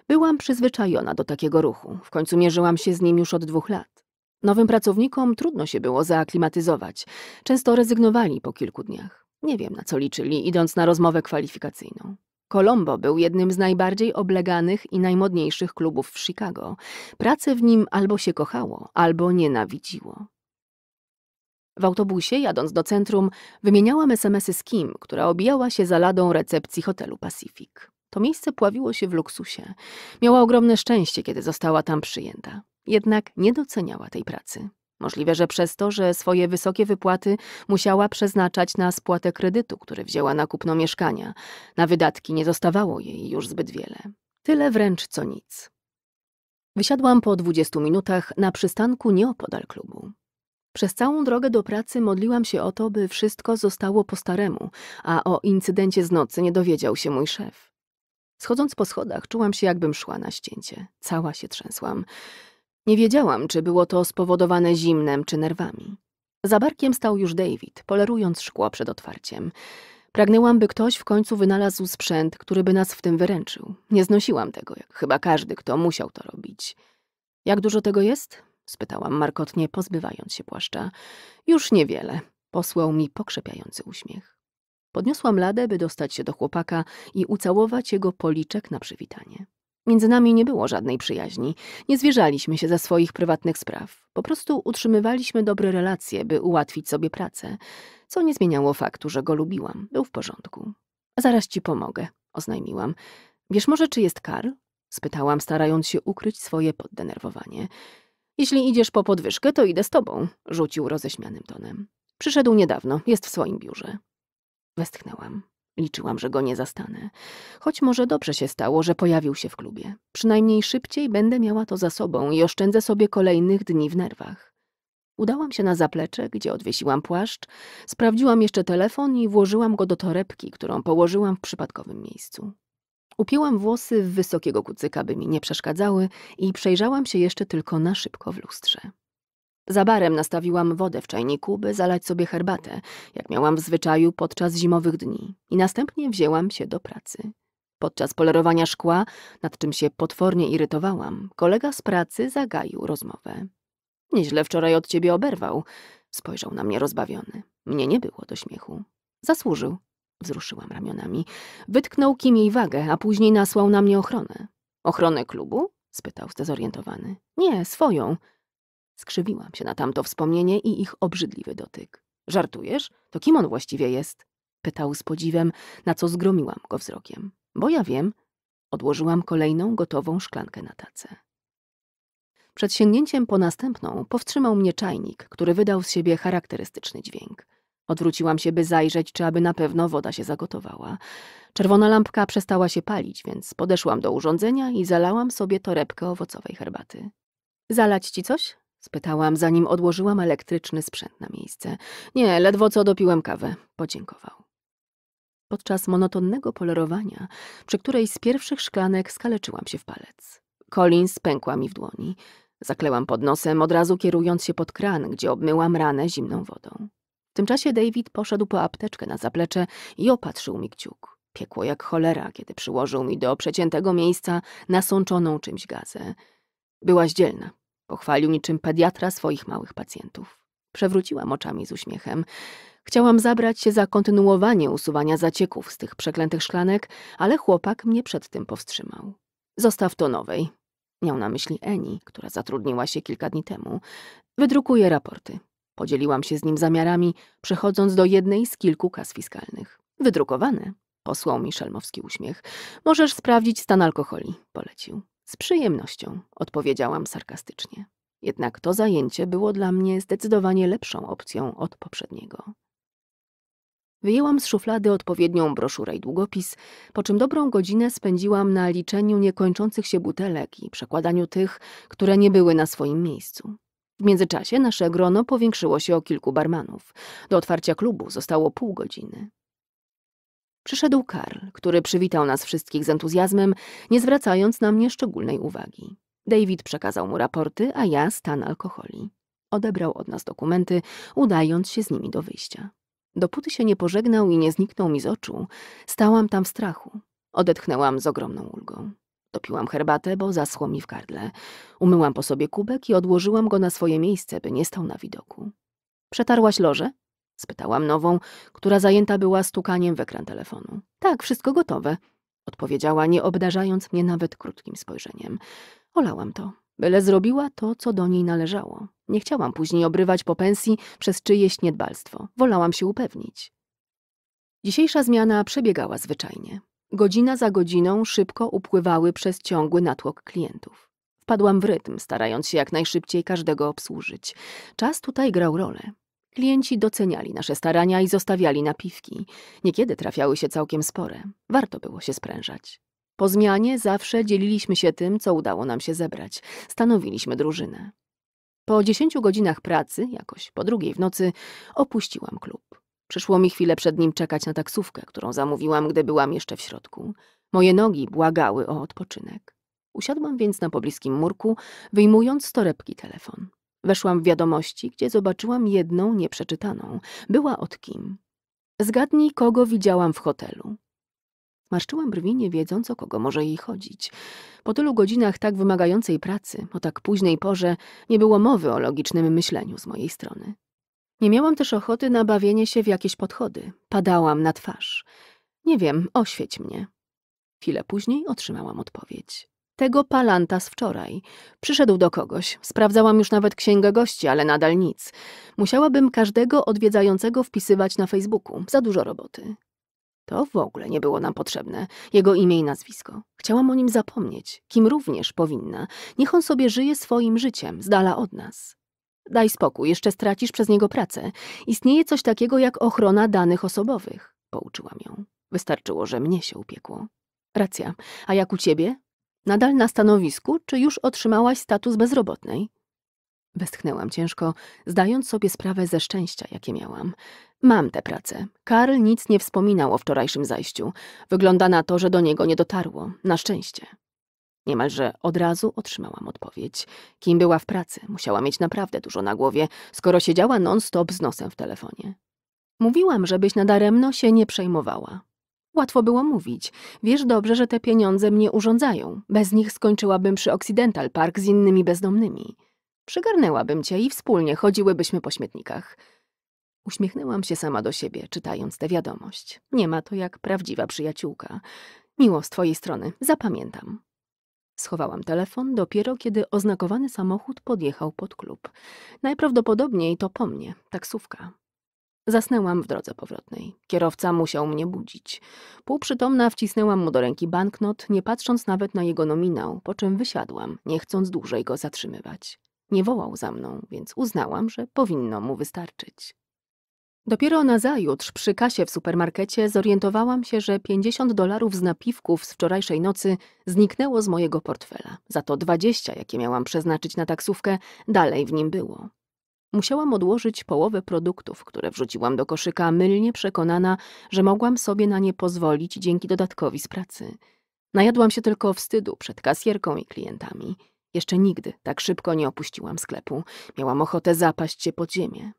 Byłam przyzwyczajona do takiego ruchu, w końcu mierzyłam się z nim już od dwóch lat. Nowym pracownikom trudno się było zaaklimatyzować, często rezygnowali po kilku dniach. Nie wiem, na co liczyli, idąc na rozmowę kwalifikacyjną. Colombo był jednym z najbardziej obleganych i najmodniejszych klubów w Chicago. Pracę w nim albo się kochało, albo nienawidziło. W autobusie, jadąc do centrum, wymieniałam SMSy z Kim, która obijała się za ladą recepcji hotelu Pacific. To miejsce pławiło się w luksusie. Miała ogromne szczęście, kiedy została tam przyjęta. Jednak nie doceniała tej pracy. Możliwe, że przez to, że swoje wysokie wypłaty musiała przeznaczać na spłatę kredytu, który wzięła na kupno mieszkania. Na wydatki nie zostawało jej już zbyt wiele. Tyle wręcz co nic. Wysiadłam po 20 minutach na przystanku nieopodal klubu. Przez całą drogę do pracy modliłam się o to, by wszystko zostało po staremu, a o incydencie z nocy nie dowiedział się mój szef. Schodząc po schodach, czułam się, jakbym szła na ścięcie. Cała się trzęsłam. Nie wiedziałam, czy było to spowodowane zimnem czy nerwami. Za barkiem stał już David, polerując szkło przed otwarciem. Pragnęłam, by ktoś w końcu wynalazł sprzęt, który by nas w tym wyręczył. Nie znosiłam tego, jak chyba każdy, kto musiał to robić. Jak dużo tego jest? spytałam markotnie, pozbywając się płaszcza. Już niewiele, posłał mi pokrzepiający uśmiech. Podniosłam ladę, by dostać się do chłopaka i ucałować jego policzek na przywitanie. Między nami nie było żadnej przyjaźni. Nie zwierzaliśmy się ze swoich prywatnych spraw. Po prostu utrzymywaliśmy dobre relacje, by ułatwić sobie pracę, co nie zmieniało faktu, że go lubiłam. Był w porządku. Zaraz ci pomogę, oznajmiłam. Wiesz może, czy jest Karl? spytałam, starając się ukryć swoje poddenerwowanie. Jeśli idziesz po podwyżkę, to idę z tobą, rzucił roześmianym tonem. Przyszedł niedawno, jest w swoim biurze. Westchnęłam. Liczyłam, że go nie zastanę. Choć może dobrze się stało, że pojawił się w klubie. Przynajmniej szybciej będę miała to za sobą i oszczędzę sobie kolejnych dni w nerwach. Udałam się na zaplecze, gdzie odwiesiłam płaszcz, sprawdziłam jeszcze telefon i włożyłam go do torebki, którą położyłam w przypadkowym miejscu. Upięłam włosy w wysokiego kucyka, by mi nie przeszkadzały i przejrzałam się jeszcze tylko na szybko w lustrze. Za barem nastawiłam wodę w czajniku, by zalać sobie herbatę, jak miałam w zwyczaju podczas zimowych dni i następnie wzięłam się do pracy. Podczas polerowania szkła, nad czym się potwornie irytowałam, kolega z pracy zagaił rozmowę. Nieźle wczoraj od ciebie oberwał. Spojrzał na mnie rozbawiony. Mnie nie było do śmiechu. Zasłużył. Wzruszyłam ramionami. Wytknął kim jej wagę, a później nasłał na mnie ochronę. Ochronę klubu? spytał zdezorientowany. Nie, swoją. Skrzywiłam się na tamto wspomnienie i ich obrzydliwy dotyk. Żartujesz? To kim on właściwie jest? Pytał z podziwem, na co zgromiłam go wzrokiem. Bo ja wiem. Odłożyłam kolejną gotową szklankę na tacę. Przed sięgnięciem po następną powstrzymał mnie czajnik, który wydał z siebie charakterystyczny dźwięk. Odwróciłam się, by zajrzeć, czy aby na pewno woda się zagotowała. Czerwona lampka przestała się palić, więc podeszłam do urządzenia i zalałam sobie torebkę owocowej herbaty. Zalać ci coś? spytałam, zanim odłożyłam elektryczny sprzęt na miejsce. Nie, ledwo co dopiłem kawę, podziękował. Podczas monotonnego polerowania, przy której z pierwszych szklanek skaleczyłam się w palec. Collins pękła mi w dłoni. Zaklełam pod nosem, od razu kierując się pod kran, gdzie obmyłam ranę zimną wodą tym czasie David poszedł po apteczkę na zaplecze i opatrzył mi kciuk. Piekło jak cholera, kiedy przyłożył mi do przeciętego miejsca nasączoną czymś gazę. Byłaś dzielna. Pochwalił niczym pediatra swoich małych pacjentów. Przewróciłam oczami z uśmiechem. Chciałam zabrać się za kontynuowanie usuwania zacieków z tych przeklętych szklanek, ale chłopak mnie przed tym powstrzymał. Zostaw to nowej. Miał na myśli Eni, która zatrudniła się kilka dni temu. Wydrukuję raporty. Podzieliłam się z nim zamiarami, przechodząc do jednej z kilku kas fiskalnych. Wydrukowane, posłał mi szelmowski uśmiech. Możesz sprawdzić stan alkoholi, polecił. Z przyjemnością, odpowiedziałam sarkastycznie. Jednak to zajęcie było dla mnie zdecydowanie lepszą opcją od poprzedniego. Wyjęłam z szuflady odpowiednią broszurę i długopis, po czym dobrą godzinę spędziłam na liczeniu niekończących się butelek i przekładaniu tych, które nie były na swoim miejscu. W międzyczasie nasze grono powiększyło się o kilku barmanów. Do otwarcia klubu zostało pół godziny. Przyszedł Karl, który przywitał nas wszystkich z entuzjazmem, nie zwracając na mnie szczególnej uwagi. David przekazał mu raporty, a ja stan alkoholi. Odebrał od nas dokumenty, udając się z nimi do wyjścia. Dopóty się nie pożegnał i nie zniknął mi z oczu, stałam tam w strachu. Odetchnęłam z ogromną ulgą. Dopiłam herbatę, bo zaschło mi w gardle. Umyłam po sobie kubek i odłożyłam go na swoje miejsce, by nie stał na widoku. Przetarłaś loże? Spytałam nową, która zajęta była stukaniem w ekran telefonu. Tak, wszystko gotowe, odpowiedziała, nie obdarzając mnie nawet krótkim spojrzeniem. Olałam to, byle zrobiła to, co do niej należało. Nie chciałam później obrywać po pensji przez czyjeś niedbalstwo. Wolałam się upewnić. Dzisiejsza zmiana przebiegała zwyczajnie. Godzina za godziną szybko upływały przez ciągły natłok klientów. Wpadłam w rytm, starając się jak najszybciej każdego obsłużyć. Czas tutaj grał rolę. Klienci doceniali nasze starania i zostawiali napiwki. Niekiedy trafiały się całkiem spore. Warto było się sprężać. Po zmianie zawsze dzieliliśmy się tym, co udało nam się zebrać. Stanowiliśmy drużynę. Po dziesięciu godzinach pracy, jakoś po drugiej w nocy, opuściłam klub. Przyszło mi chwilę przed nim czekać na taksówkę, którą zamówiłam, gdy byłam jeszcze w środku. Moje nogi błagały o odpoczynek. Usiadłam więc na pobliskim murku, wyjmując z torebki telefon. Weszłam w wiadomości, gdzie zobaczyłam jedną nieprzeczytaną. Była od kim. Zgadnij, kogo widziałam w hotelu. Marszczyłam brwi, nie wiedząc, o kogo może jej chodzić. Po tylu godzinach tak wymagającej pracy, o tak późnej porze, nie było mowy o logicznym myśleniu z mojej strony. Nie miałam też ochoty na bawienie się w jakieś podchody. Padałam na twarz. Nie wiem, oświeć mnie. Chwilę później otrzymałam odpowiedź. Tego palanta z wczoraj. Przyszedł do kogoś. Sprawdzałam już nawet księgę gości, ale nadal nic. Musiałabym każdego odwiedzającego wpisywać na Facebooku. Za dużo roboty. To w ogóle nie było nam potrzebne. Jego imię i nazwisko. Chciałam o nim zapomnieć, kim również powinna. Niech on sobie żyje swoim życiem, z dala od nas. Daj spokój, jeszcze stracisz przez niego pracę. Istnieje coś takiego jak ochrona danych osobowych, pouczyłam ją. Wystarczyło, że mnie się upiekło. Racja. A jak u ciebie? Nadal na stanowisku, czy już otrzymałaś status bezrobotnej? Westchnęłam ciężko, zdając sobie sprawę ze szczęścia, jakie miałam. Mam tę pracę. Karl nic nie wspominał o wczorajszym zajściu. Wygląda na to, że do niego nie dotarło. Na szczęście. Niemalże od razu otrzymałam odpowiedź. Kim była w pracy, musiała mieć naprawdę dużo na głowie, skoro siedziała non-stop z nosem w telefonie. Mówiłam, żebyś nadaremno się nie przejmowała. Łatwo było mówić. Wiesz dobrze, że te pieniądze mnie urządzają. Bez nich skończyłabym przy Occidental Park z innymi bezdomnymi. Przygarnęłabym cię i wspólnie chodziłybyśmy po śmietnikach. Uśmiechnęłam się sama do siebie, czytając tę wiadomość. Nie ma to jak prawdziwa przyjaciółka. Miło z twojej strony, zapamiętam. Schowałam telefon dopiero kiedy oznakowany samochód podjechał pod klub. Najprawdopodobniej to po mnie, taksówka. Zasnęłam w drodze powrotnej. Kierowca musiał mnie budzić. Półprzytomna wcisnęłam mu do ręki banknot, nie patrząc nawet na jego nominał, po czym wysiadłam, nie chcąc dłużej go zatrzymywać. Nie wołał za mną, więc uznałam, że powinno mu wystarczyć. Dopiero nazajutrz przy kasie w supermarkecie zorientowałam się, że 50 dolarów z napiwków z wczorajszej nocy zniknęło z mojego portfela. Za to 20, jakie miałam przeznaczyć na taksówkę, dalej w nim było. Musiałam odłożyć połowę produktów, które wrzuciłam do koszyka, mylnie przekonana, że mogłam sobie na nie pozwolić dzięki dodatkowi z pracy. Najadłam się tylko wstydu przed kasjerką i klientami. Jeszcze nigdy tak szybko nie opuściłam sklepu. Miałam ochotę zapaść się pod ziemię.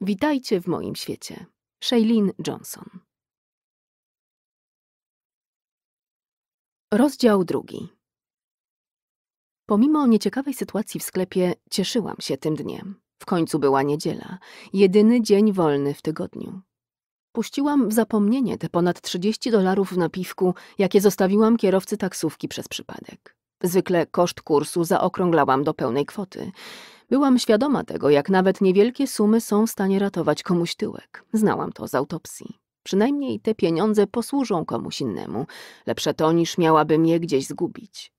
Witajcie w moim świecie. Shailene Johnson. Rozdział drugi. Pomimo nieciekawej sytuacji w sklepie, cieszyłam się tym dniem. W końcu była niedziela, jedyny dzień wolny w tygodniu. Puściłam w zapomnienie te ponad 30 dolarów w napiwku, jakie zostawiłam kierowcy taksówki przez przypadek. Zwykle koszt kursu zaokrąglałam do pełnej kwoty – Byłam świadoma tego, jak nawet niewielkie sumy są w stanie ratować komuś tyłek. Znałam to z autopsji. Przynajmniej te pieniądze posłużą komuś innemu. Lepsze to, niż miałabym je gdzieś zgubić.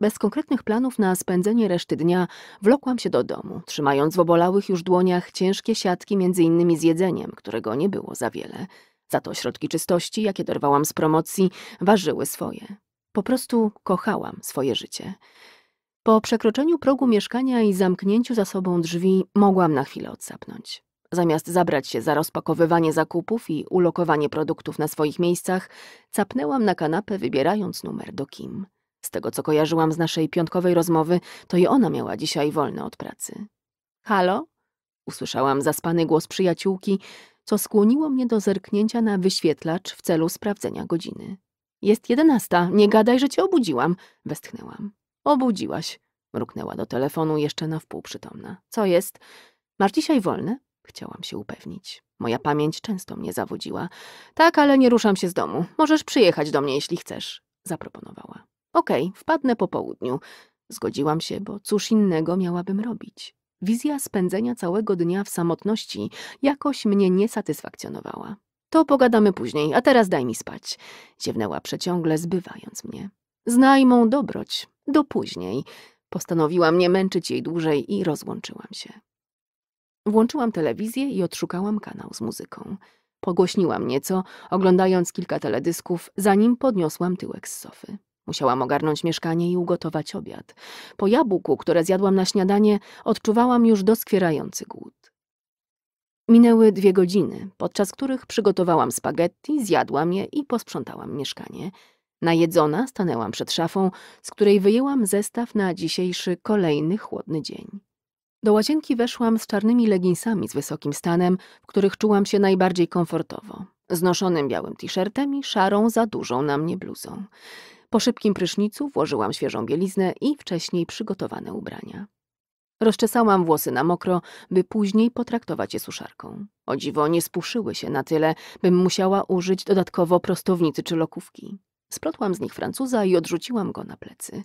Bez konkretnych planów na spędzenie reszty dnia wlokłam się do domu, trzymając w obolałych już dłoniach ciężkie siatki między innymi z jedzeniem, którego nie było za wiele. Za to środki czystości, jakie dorwałam z promocji, ważyły swoje. Po prostu kochałam swoje życie. Po przekroczeniu progu mieszkania i zamknięciu za sobą drzwi mogłam na chwilę odsapnąć. Zamiast zabrać się za rozpakowywanie zakupów i ulokowanie produktów na swoich miejscach, capnęłam na kanapę, wybierając numer do Kim. Z tego, co kojarzyłam z naszej piątkowej rozmowy, to i ona miała dzisiaj wolne od pracy. Halo? Usłyszałam zaspany głos przyjaciółki, co skłoniło mnie do zerknięcia na wyświetlacz w celu sprawdzenia godziny. Jest jedenasta, nie gadaj, że cię obudziłam, westchnęłam. Obudziłaś. Mruknęła do telefonu, jeszcze na wpół przytomna. Co jest? Masz dzisiaj wolne? Chciałam się upewnić. Moja pamięć często mnie zawodziła. Tak, ale nie ruszam się z domu. Możesz przyjechać do mnie, jeśli chcesz. Zaproponowała. Okej, okay, wpadnę po południu. Zgodziłam się, bo cóż innego miałabym robić. Wizja spędzenia całego dnia w samotności jakoś mnie nie satysfakcjonowała. To pogadamy później, a teraz daj mi spać. Ziewnęła przeciągle, zbywając mnie. Znajmą dobroć, do później. Postanowiłam nie męczyć jej dłużej i rozłączyłam się. Włączyłam telewizję i odszukałam kanał z muzyką. Pogłośniłam nieco, oglądając kilka teledysków, zanim podniosłam tyłek z sofy. Musiałam ogarnąć mieszkanie i ugotować obiad. Po jabłku, które zjadłam na śniadanie, odczuwałam już doskwierający głód. Minęły dwie godziny, podczas których przygotowałam spaghetti, zjadłam je i posprzątałam mieszkanie – Najedzona stanęłam przed szafą, z której wyjęłam zestaw na dzisiejszy kolejny chłodny dzień. Do łazienki weszłam z czarnymi leginsami z wysokim stanem, w których czułam się najbardziej komfortowo, znoszonym białym t-shirtem i szarą za dużą na mnie bluzą. Po szybkim prysznicu włożyłam świeżą bieliznę i wcześniej przygotowane ubrania. Rozczesałam włosy na mokro, by później potraktować je suszarką. O dziwo nie spuszyły się na tyle, bym musiała użyć dodatkowo prostownicy czy lokówki. Splotłam z nich Francuza i odrzuciłam go na plecy.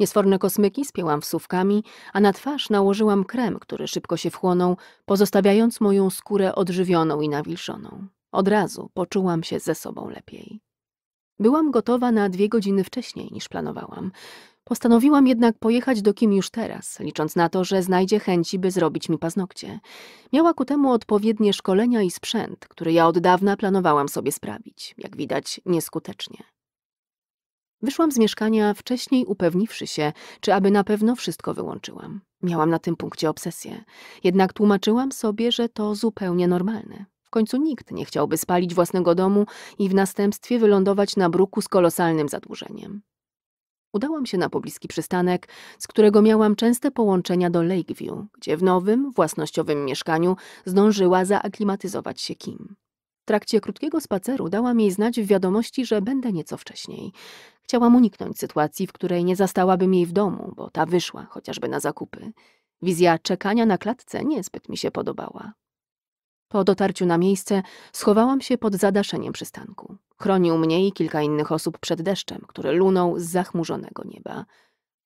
Niesforne kosmyki spięłam wsówkami, a na twarz nałożyłam krem, który szybko się wchłonął, pozostawiając moją skórę odżywioną i nawilżoną. Od razu poczułam się ze sobą lepiej. Byłam gotowa na dwie godziny wcześniej niż planowałam. Postanowiłam jednak pojechać do Kim już teraz, licząc na to, że znajdzie chęci, by zrobić mi paznokcie. Miała ku temu odpowiednie szkolenia i sprzęt, który ja od dawna planowałam sobie sprawić, jak widać nieskutecznie. Wyszłam z mieszkania wcześniej upewniwszy się, czy aby na pewno wszystko wyłączyłam. Miałam na tym punkcie obsesję. Jednak tłumaczyłam sobie, że to zupełnie normalne. W końcu nikt nie chciałby spalić własnego domu i w następstwie wylądować na bruku z kolosalnym zadłużeniem. Udałam się na pobliski przystanek, z którego miałam częste połączenia do Lakeview, gdzie w nowym, własnościowym mieszkaniu zdążyła zaaklimatyzować się Kim. W trakcie krótkiego spaceru dałam jej znać w wiadomości, że będę nieco wcześniej. Chciałam uniknąć sytuacji, w której nie zastałabym jej w domu, bo ta wyszła chociażby na zakupy. Wizja czekania na klatce niezbyt mi się podobała. Po dotarciu na miejsce schowałam się pod zadaszeniem przystanku. Chronił mnie i kilka innych osób przed deszczem, który lunął z zachmurzonego nieba.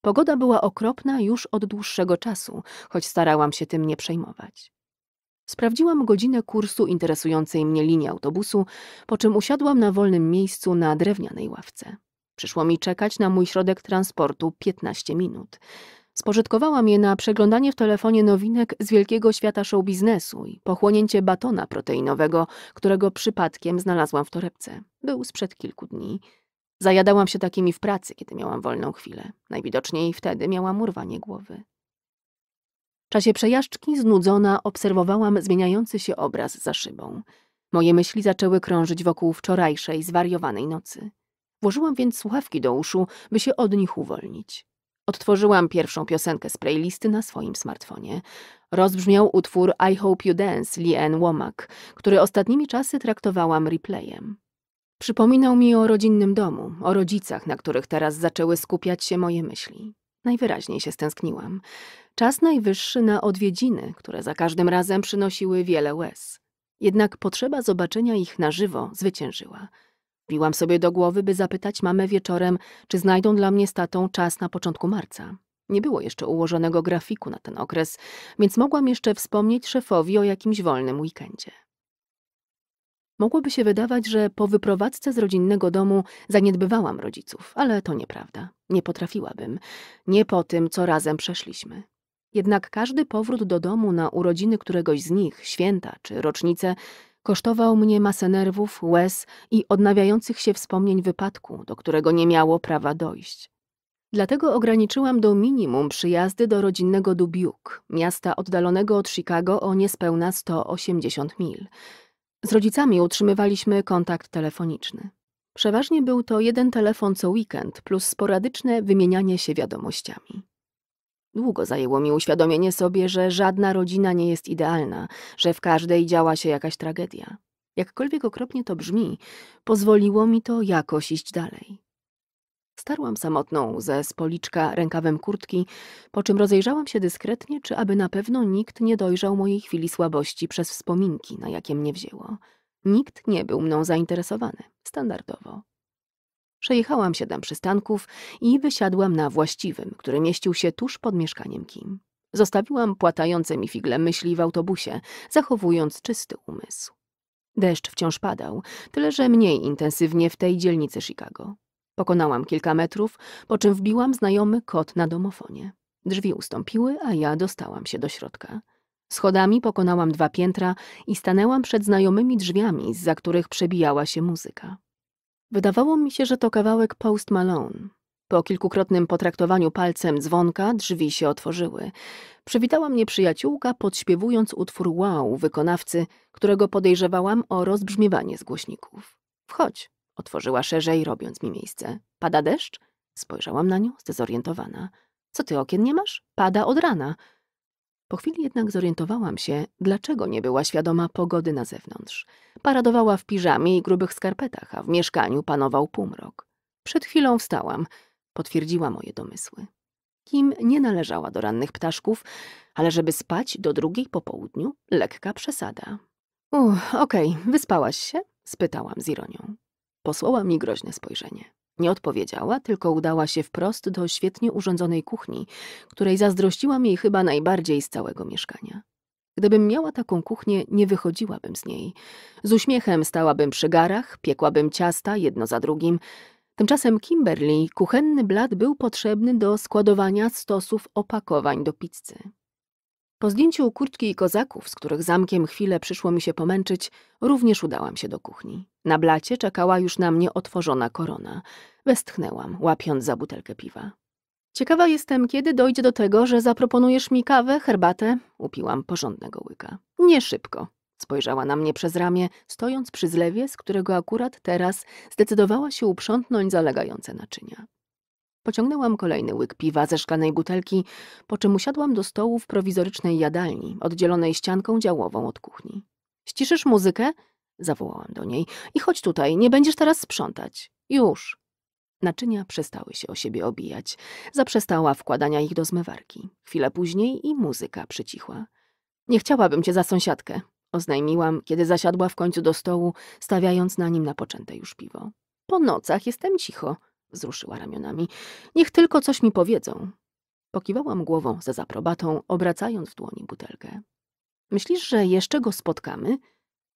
Pogoda była okropna już od dłuższego czasu, choć starałam się tym nie przejmować. Sprawdziłam godzinę kursu interesującej mnie linii autobusu, po czym usiadłam na wolnym miejscu na drewnianej ławce. Przyszło mi czekać na mój środek transportu 15 minut. Spożytkowałam je na przeglądanie w telefonie nowinek z wielkiego świata show biznesu i pochłonięcie batona proteinowego, którego przypadkiem znalazłam w torebce. Był sprzed kilku dni. Zajadałam się takimi w pracy, kiedy miałam wolną chwilę. Najwidoczniej wtedy miałam urwanie głowy. W czasie przejażdżki znudzona obserwowałam zmieniający się obraz za szybą. Moje myśli zaczęły krążyć wokół wczorajszej, zwariowanej nocy. Włożyłam więc słuchawki do uszu, by się od nich uwolnić. Odtworzyłam pierwszą piosenkę z playlisty na swoim smartfonie. Rozbrzmiał utwór I Hope You Dance Lee Ann Womack, który ostatnimi czasy traktowałam replayem. Przypominał mi o rodzinnym domu, o rodzicach, na których teraz zaczęły skupiać się moje myśli. Najwyraźniej się stęskniłam. Czas najwyższy na odwiedziny, które za każdym razem przynosiły wiele łez. Jednak potrzeba zobaczenia ich na żywo zwyciężyła – Wbiłam sobie do głowy, by zapytać mamę wieczorem, czy znajdą dla mnie z tatą czas na początku marca. Nie było jeszcze ułożonego grafiku na ten okres, więc mogłam jeszcze wspomnieć szefowi o jakimś wolnym weekendzie. Mogłoby się wydawać, że po wyprowadzce z rodzinnego domu zaniedbywałam rodziców, ale to nieprawda. Nie potrafiłabym. Nie po tym, co razem przeszliśmy. Jednak każdy powrót do domu na urodziny któregoś z nich, święta czy rocznice, Kosztował mnie masę nerwów, łez i odnawiających się wspomnień wypadku, do którego nie miało prawa dojść. Dlatego ograniczyłam do minimum przyjazdy do rodzinnego Dubuque, miasta oddalonego od Chicago o niespełna 180 mil. Z rodzicami utrzymywaliśmy kontakt telefoniczny. Przeważnie był to jeden telefon co weekend plus sporadyczne wymienianie się wiadomościami. Długo zajęło mi uświadomienie sobie, że żadna rodzina nie jest idealna, że w każdej działa się jakaś tragedia. Jakkolwiek okropnie to brzmi, pozwoliło mi to jakoś iść dalej. Starłam samotną ze z policzka rękawem kurtki, po czym rozejrzałam się dyskretnie, czy aby na pewno nikt nie dojrzał mojej chwili słabości przez wspominki, na jakie mnie wzięło. Nikt nie był mną zainteresowany, standardowo. Przejechałam siedem przystanków i wysiadłam na właściwym, który mieścił się tuż pod mieszkaniem Kim. Zostawiłam płatające mi figle myśli w autobusie, zachowując czysty umysł. Deszcz wciąż padał, tyle że mniej intensywnie w tej dzielnicy Chicago. Pokonałam kilka metrów, po czym wbiłam znajomy kod na domofonie. Drzwi ustąpiły, a ja dostałam się do środka. Schodami pokonałam dwa piętra i stanęłam przed znajomymi drzwiami, za których przebijała się muzyka. Wydawało mi się, że to kawałek Post Malone. Po kilkukrotnym potraktowaniu palcem dzwonka drzwi się otworzyły. Przywitała mnie przyjaciółka, podśpiewując utwór Wow wykonawcy, którego podejrzewałam o rozbrzmiewanie z głośników. Wchodź, otworzyła szerzej, robiąc mi miejsce. Pada deszcz? Spojrzałam na nią, zdezorientowana. Co ty okien nie masz? Pada od rana. Po chwili jednak zorientowałam się, dlaczego nie była świadoma pogody na zewnątrz. Paradowała w piżamie i grubych skarpetach, a w mieszkaniu panował półmrok. Przed chwilą wstałam, potwierdziła moje domysły. Kim nie należała do rannych ptaszków, ale żeby spać do drugiej po południu, lekka przesada. Uch, okej, okay, wyspałaś się? spytałam z ironią. Posłała mi groźne spojrzenie. Nie odpowiedziała, tylko udała się wprost do świetnie urządzonej kuchni, której zazdrościłam jej chyba najbardziej z całego mieszkania. Gdybym miała taką kuchnię, nie wychodziłabym z niej. Z uśmiechem stałabym przy garach, piekłabym ciasta jedno za drugim. Tymczasem Kimberly kuchenny blad był potrzebny do składowania stosów opakowań do pizzy. Po zdjęciu kurtki i kozaków, z których zamkiem chwilę przyszło mi się pomęczyć, również udałam się do kuchni. Na blacie czekała już na mnie otworzona korona. Westchnęłam, łapiąc za butelkę piwa. Ciekawa jestem, kiedy dojdzie do tego, że zaproponujesz mi kawę, herbatę? Upiłam porządnego łyka. Nie szybko. Spojrzała na mnie przez ramię, stojąc przy zlewie, z którego akurat teraz zdecydowała się uprzątnąć zalegające naczynia. Pociągnęłam kolejny łyk piwa ze szklanej butelki, po czym usiadłam do stołu w prowizorycznej jadalni, oddzielonej ścianką działową od kuchni. Ściszysz muzykę? Zawołałam do niej. I chodź tutaj, nie będziesz teraz sprzątać. Już. Naczynia przestały się o siebie obijać. Zaprzestała wkładania ich do zmywarki. Chwilę później i muzyka przycichła. Nie chciałabym cię za sąsiadkę, oznajmiłam, kiedy zasiadła w końcu do stołu, stawiając na nim napoczęte już piwo. Po nocach jestem cicho. Wzruszyła ramionami. Niech tylko coś mi powiedzą. Pokiwałam głową za zaprobatą, obracając w dłoni butelkę. Myślisz, że jeszcze go spotkamy?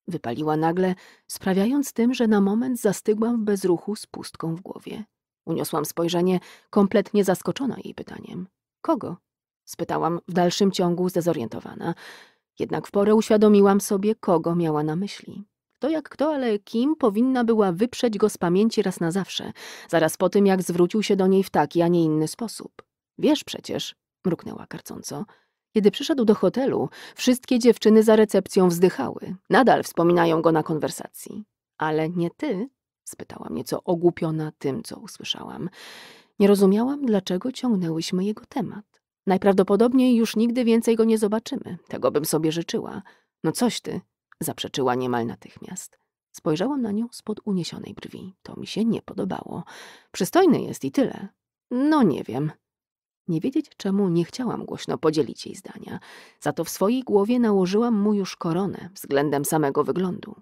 Wypaliła nagle, sprawiając tym, że na moment zastygłam w bezruchu z pustką w głowie. Uniosłam spojrzenie, kompletnie zaskoczona jej pytaniem. Kogo? spytałam w dalszym ciągu zdezorientowana. Jednak w porę uświadomiłam sobie, kogo miała na myśli kto jak kto, ale Kim powinna była wyprzeć go z pamięci raz na zawsze, zaraz po tym jak zwrócił się do niej w taki, a nie inny sposób. Wiesz przecież, mruknęła karcąco. Kiedy przyszedł do hotelu, wszystkie dziewczyny za recepcją wzdychały. Nadal wspominają go na konwersacji. Ale nie ty? spytałam nieco ogłupiona tym, co usłyszałam. Nie rozumiałam, dlaczego ciągnęłyśmy jego temat. Najprawdopodobniej już nigdy więcej go nie zobaczymy. Tego bym sobie życzyła. No coś ty, zaprzeczyła niemal natychmiast. Spojrzałam na nią spod uniesionej brwi. To mi się nie podobało. Przystojny jest i tyle. No nie wiem. Nie wiedzieć czemu nie chciałam głośno podzielić jej zdania. Za to w swojej głowie nałożyłam mu już koronę względem samego wyglądu.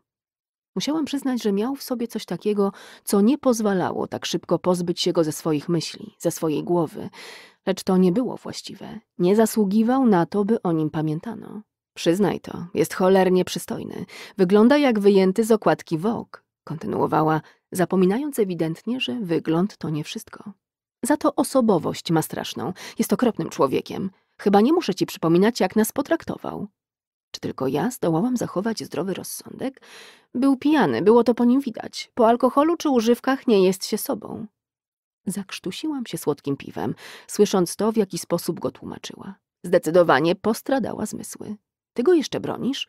Musiałam przyznać, że miał w sobie coś takiego, co nie pozwalało tak szybko pozbyć się go ze swoich myśli, ze swojej głowy. Lecz to nie było właściwe. Nie zasługiwał na to, by o nim pamiętano. Przyznaj to, jest cholernie przystojny. Wygląda jak wyjęty z okładki Vogue. Kontynuowała, zapominając ewidentnie, że wygląd to nie wszystko. Za to osobowość ma straszną. Jest okropnym człowiekiem. Chyba nie muszę ci przypominać, jak nas potraktował. Czy tylko ja zdołałam zachować zdrowy rozsądek? Był pijany, było to po nim widać. Po alkoholu czy używkach nie jest się sobą. Zakrztusiłam się słodkim piwem, słysząc to, w jaki sposób go tłumaczyła. Zdecydowanie postradała zmysły. Ty go jeszcze bronisz?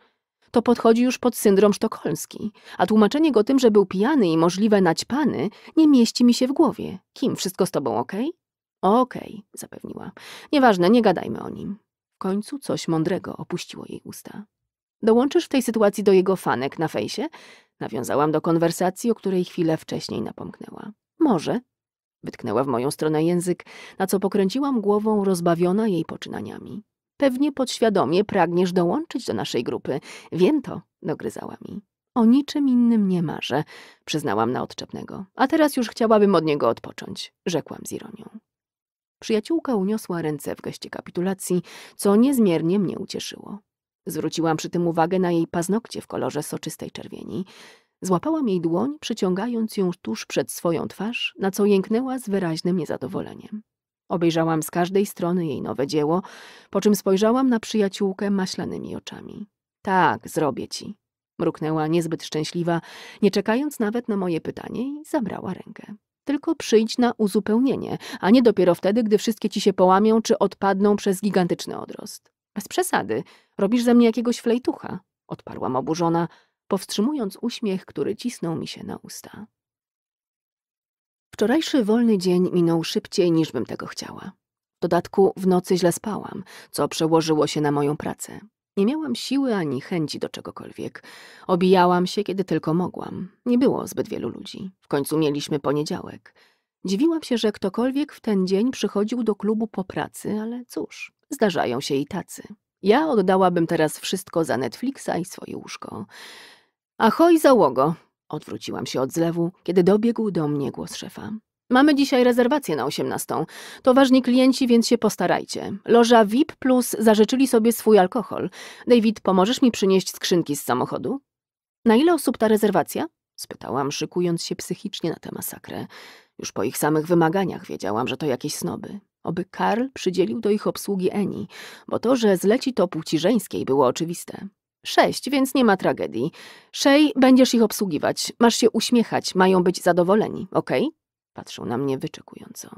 To podchodzi już pod syndrom sztokholmski, a tłumaczenie go tym, że był pijany i możliwe naćpany, nie mieści mi się w głowie. Kim? Wszystko z tobą okej? Okay? Okej, okay, zapewniła. Nieważne, nie gadajmy o nim. W końcu coś mądrego opuściło jej usta. Dołączysz w tej sytuacji do jego fanek na fejsie? Nawiązałam do konwersacji, o której chwilę wcześniej napomknęła. Może. Wytknęła w moją stronę język, na co pokręciłam głową rozbawiona jej poczynaniami. Pewnie podświadomie pragniesz dołączyć do naszej grupy. Wiem to, dogryzała mi. O niczym innym nie marzę, przyznałam na odczepnego. A teraz już chciałabym od niego odpocząć, rzekłam z ironią. Przyjaciółka uniosła ręce w geście kapitulacji, co niezmiernie mnie ucieszyło. Zwróciłam przy tym uwagę na jej paznokcie w kolorze soczystej czerwieni. Złapałam jej dłoń, przyciągając ją tuż przed swoją twarz, na co jęknęła z wyraźnym niezadowoleniem. Obejrzałam z każdej strony jej nowe dzieło, po czym spojrzałam na przyjaciółkę maślanymi oczami. Tak, zrobię ci. Mruknęła niezbyt szczęśliwa, nie czekając nawet na moje pytanie i zabrała rękę. Tylko przyjdź na uzupełnienie, a nie dopiero wtedy, gdy wszystkie ci się połamią czy odpadną przez gigantyczny odrost. Bez przesady, robisz ze mnie jakiegoś flejtucha, odparłam oburzona, powstrzymując uśmiech, który cisnął mi się na usta. Wczorajszy wolny dzień minął szybciej niż bym tego chciała. W dodatku w nocy źle spałam, co przełożyło się na moją pracę. Nie miałam siły ani chęci do czegokolwiek. Obijałam się, kiedy tylko mogłam. Nie było zbyt wielu ludzi. W końcu mieliśmy poniedziałek. Dziwiłam się, że ktokolwiek w ten dzień przychodził do klubu po pracy, ale cóż, zdarzają się i tacy. Ja oddałabym teraz wszystko za Netflixa i swoje łóżko. Ahoj załogo, Odwróciłam się od zlewu, kiedy dobiegł do mnie głos szefa. Mamy dzisiaj rezerwację na 18. To ważni klienci, więc się postarajcie. Loża VIP Plus zażyczyli sobie swój alkohol. David, pomożesz mi przynieść skrzynki z samochodu? Na ile osób ta rezerwacja? Spytałam, szykując się psychicznie na tę masakrę. Już po ich samych wymaganiach wiedziałam, że to jakieś snoby. Oby Karl przydzielił do ich obsługi Eni, bo to, że zleci to płci żeńskiej, było oczywiste. Sześć, więc nie ma tragedii. Szej, będziesz ich obsługiwać. Masz się uśmiechać, mają być zadowoleni, okej? Okay? Patrzą na mnie wyczekująco.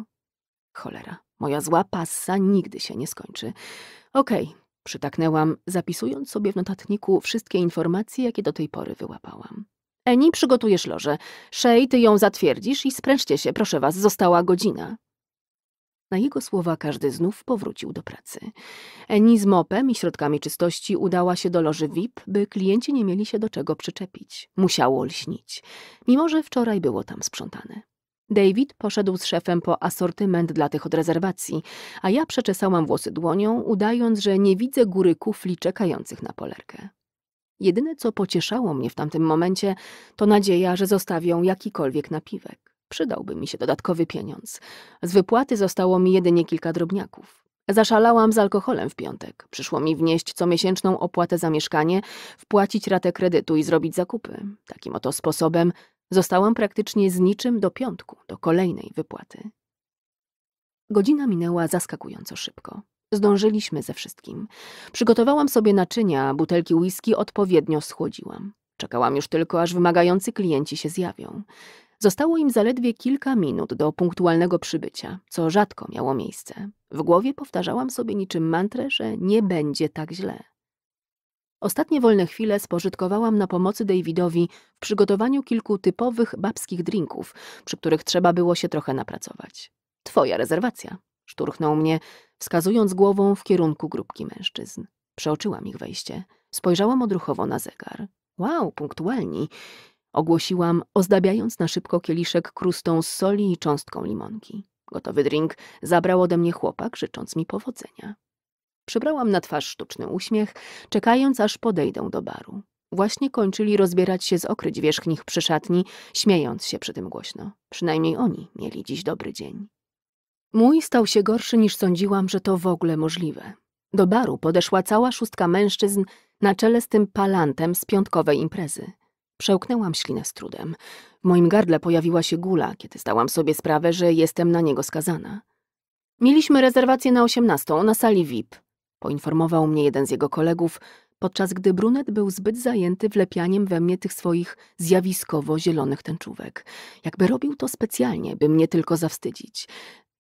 Cholera, moja zła passa nigdy się nie skończy. Okej, okay, przytaknęłam, zapisując sobie w notatniku wszystkie informacje, jakie do tej pory wyłapałam. Eni, przygotujesz loże. Szej, ty ją zatwierdzisz i sprężcie się, proszę was, została godzina. Na jego słowa każdy znów powrócił do pracy. Eni z mopem i środkami czystości udała się do loży VIP, by klienci nie mieli się do czego przyczepić. Musiało lśnić, mimo że wczoraj było tam sprzątane. David poszedł z szefem po asortyment dla tych od rezerwacji, a ja przeczesałam włosy dłonią, udając, że nie widzę góry kufli czekających na polerkę. Jedyne, co pocieszało mnie w tamtym momencie, to nadzieja, że zostawią jakikolwiek napiwek przydałby mi się dodatkowy pieniądz. Z wypłaty zostało mi jedynie kilka drobniaków. Zaszalałam z alkoholem w piątek. Przyszło mi wnieść comiesięczną opłatę za mieszkanie, wpłacić ratę kredytu i zrobić zakupy. Takim oto sposobem zostałam praktycznie z niczym do piątku, do kolejnej wypłaty. Godzina minęła zaskakująco szybko. Zdążyliśmy ze wszystkim. Przygotowałam sobie naczynia, butelki whisky odpowiednio schłodziłam. Czekałam już tylko, aż wymagający klienci się zjawią. Zostało im zaledwie kilka minut do punktualnego przybycia, co rzadko miało miejsce. W głowie powtarzałam sobie niczym mantrę, że nie będzie tak źle. Ostatnie wolne chwile spożytkowałam na pomocy Davidowi w przygotowaniu kilku typowych babskich drinków, przy których trzeba było się trochę napracować. Twoja rezerwacja, szturchnął mnie, wskazując głową w kierunku grupki mężczyzn. Przeoczyłam ich wejście. Spojrzałam odruchowo na zegar. Wow, punktualni ogłosiłam, ozdabiając na szybko kieliszek krustą z soli i cząstką limonki. Gotowy drink zabrał ode mnie chłopak, życząc mi powodzenia. Przybrałam na twarz sztuczny uśmiech, czekając aż podejdą do baru. Właśnie kończyli rozbierać się z okryć wierzchnich przyszatni śmiejąc się przy tym głośno. Przynajmniej oni mieli dziś dobry dzień. Mój stał się gorszy niż sądziłam, że to w ogóle możliwe. Do baru podeszła cała szóstka mężczyzn na czele z tym palantem z piątkowej imprezy – Przełknęłam ślinę z trudem. W moim gardle pojawiła się gula, kiedy zdałam sobie sprawę, że jestem na niego skazana. Mieliśmy rezerwację na osiemnastą na sali VIP, poinformował mnie jeden z jego kolegów, podczas gdy brunet był zbyt zajęty wlepianiem we mnie tych swoich zjawiskowo zielonych tęczówek. Jakby robił to specjalnie, by mnie tylko zawstydzić.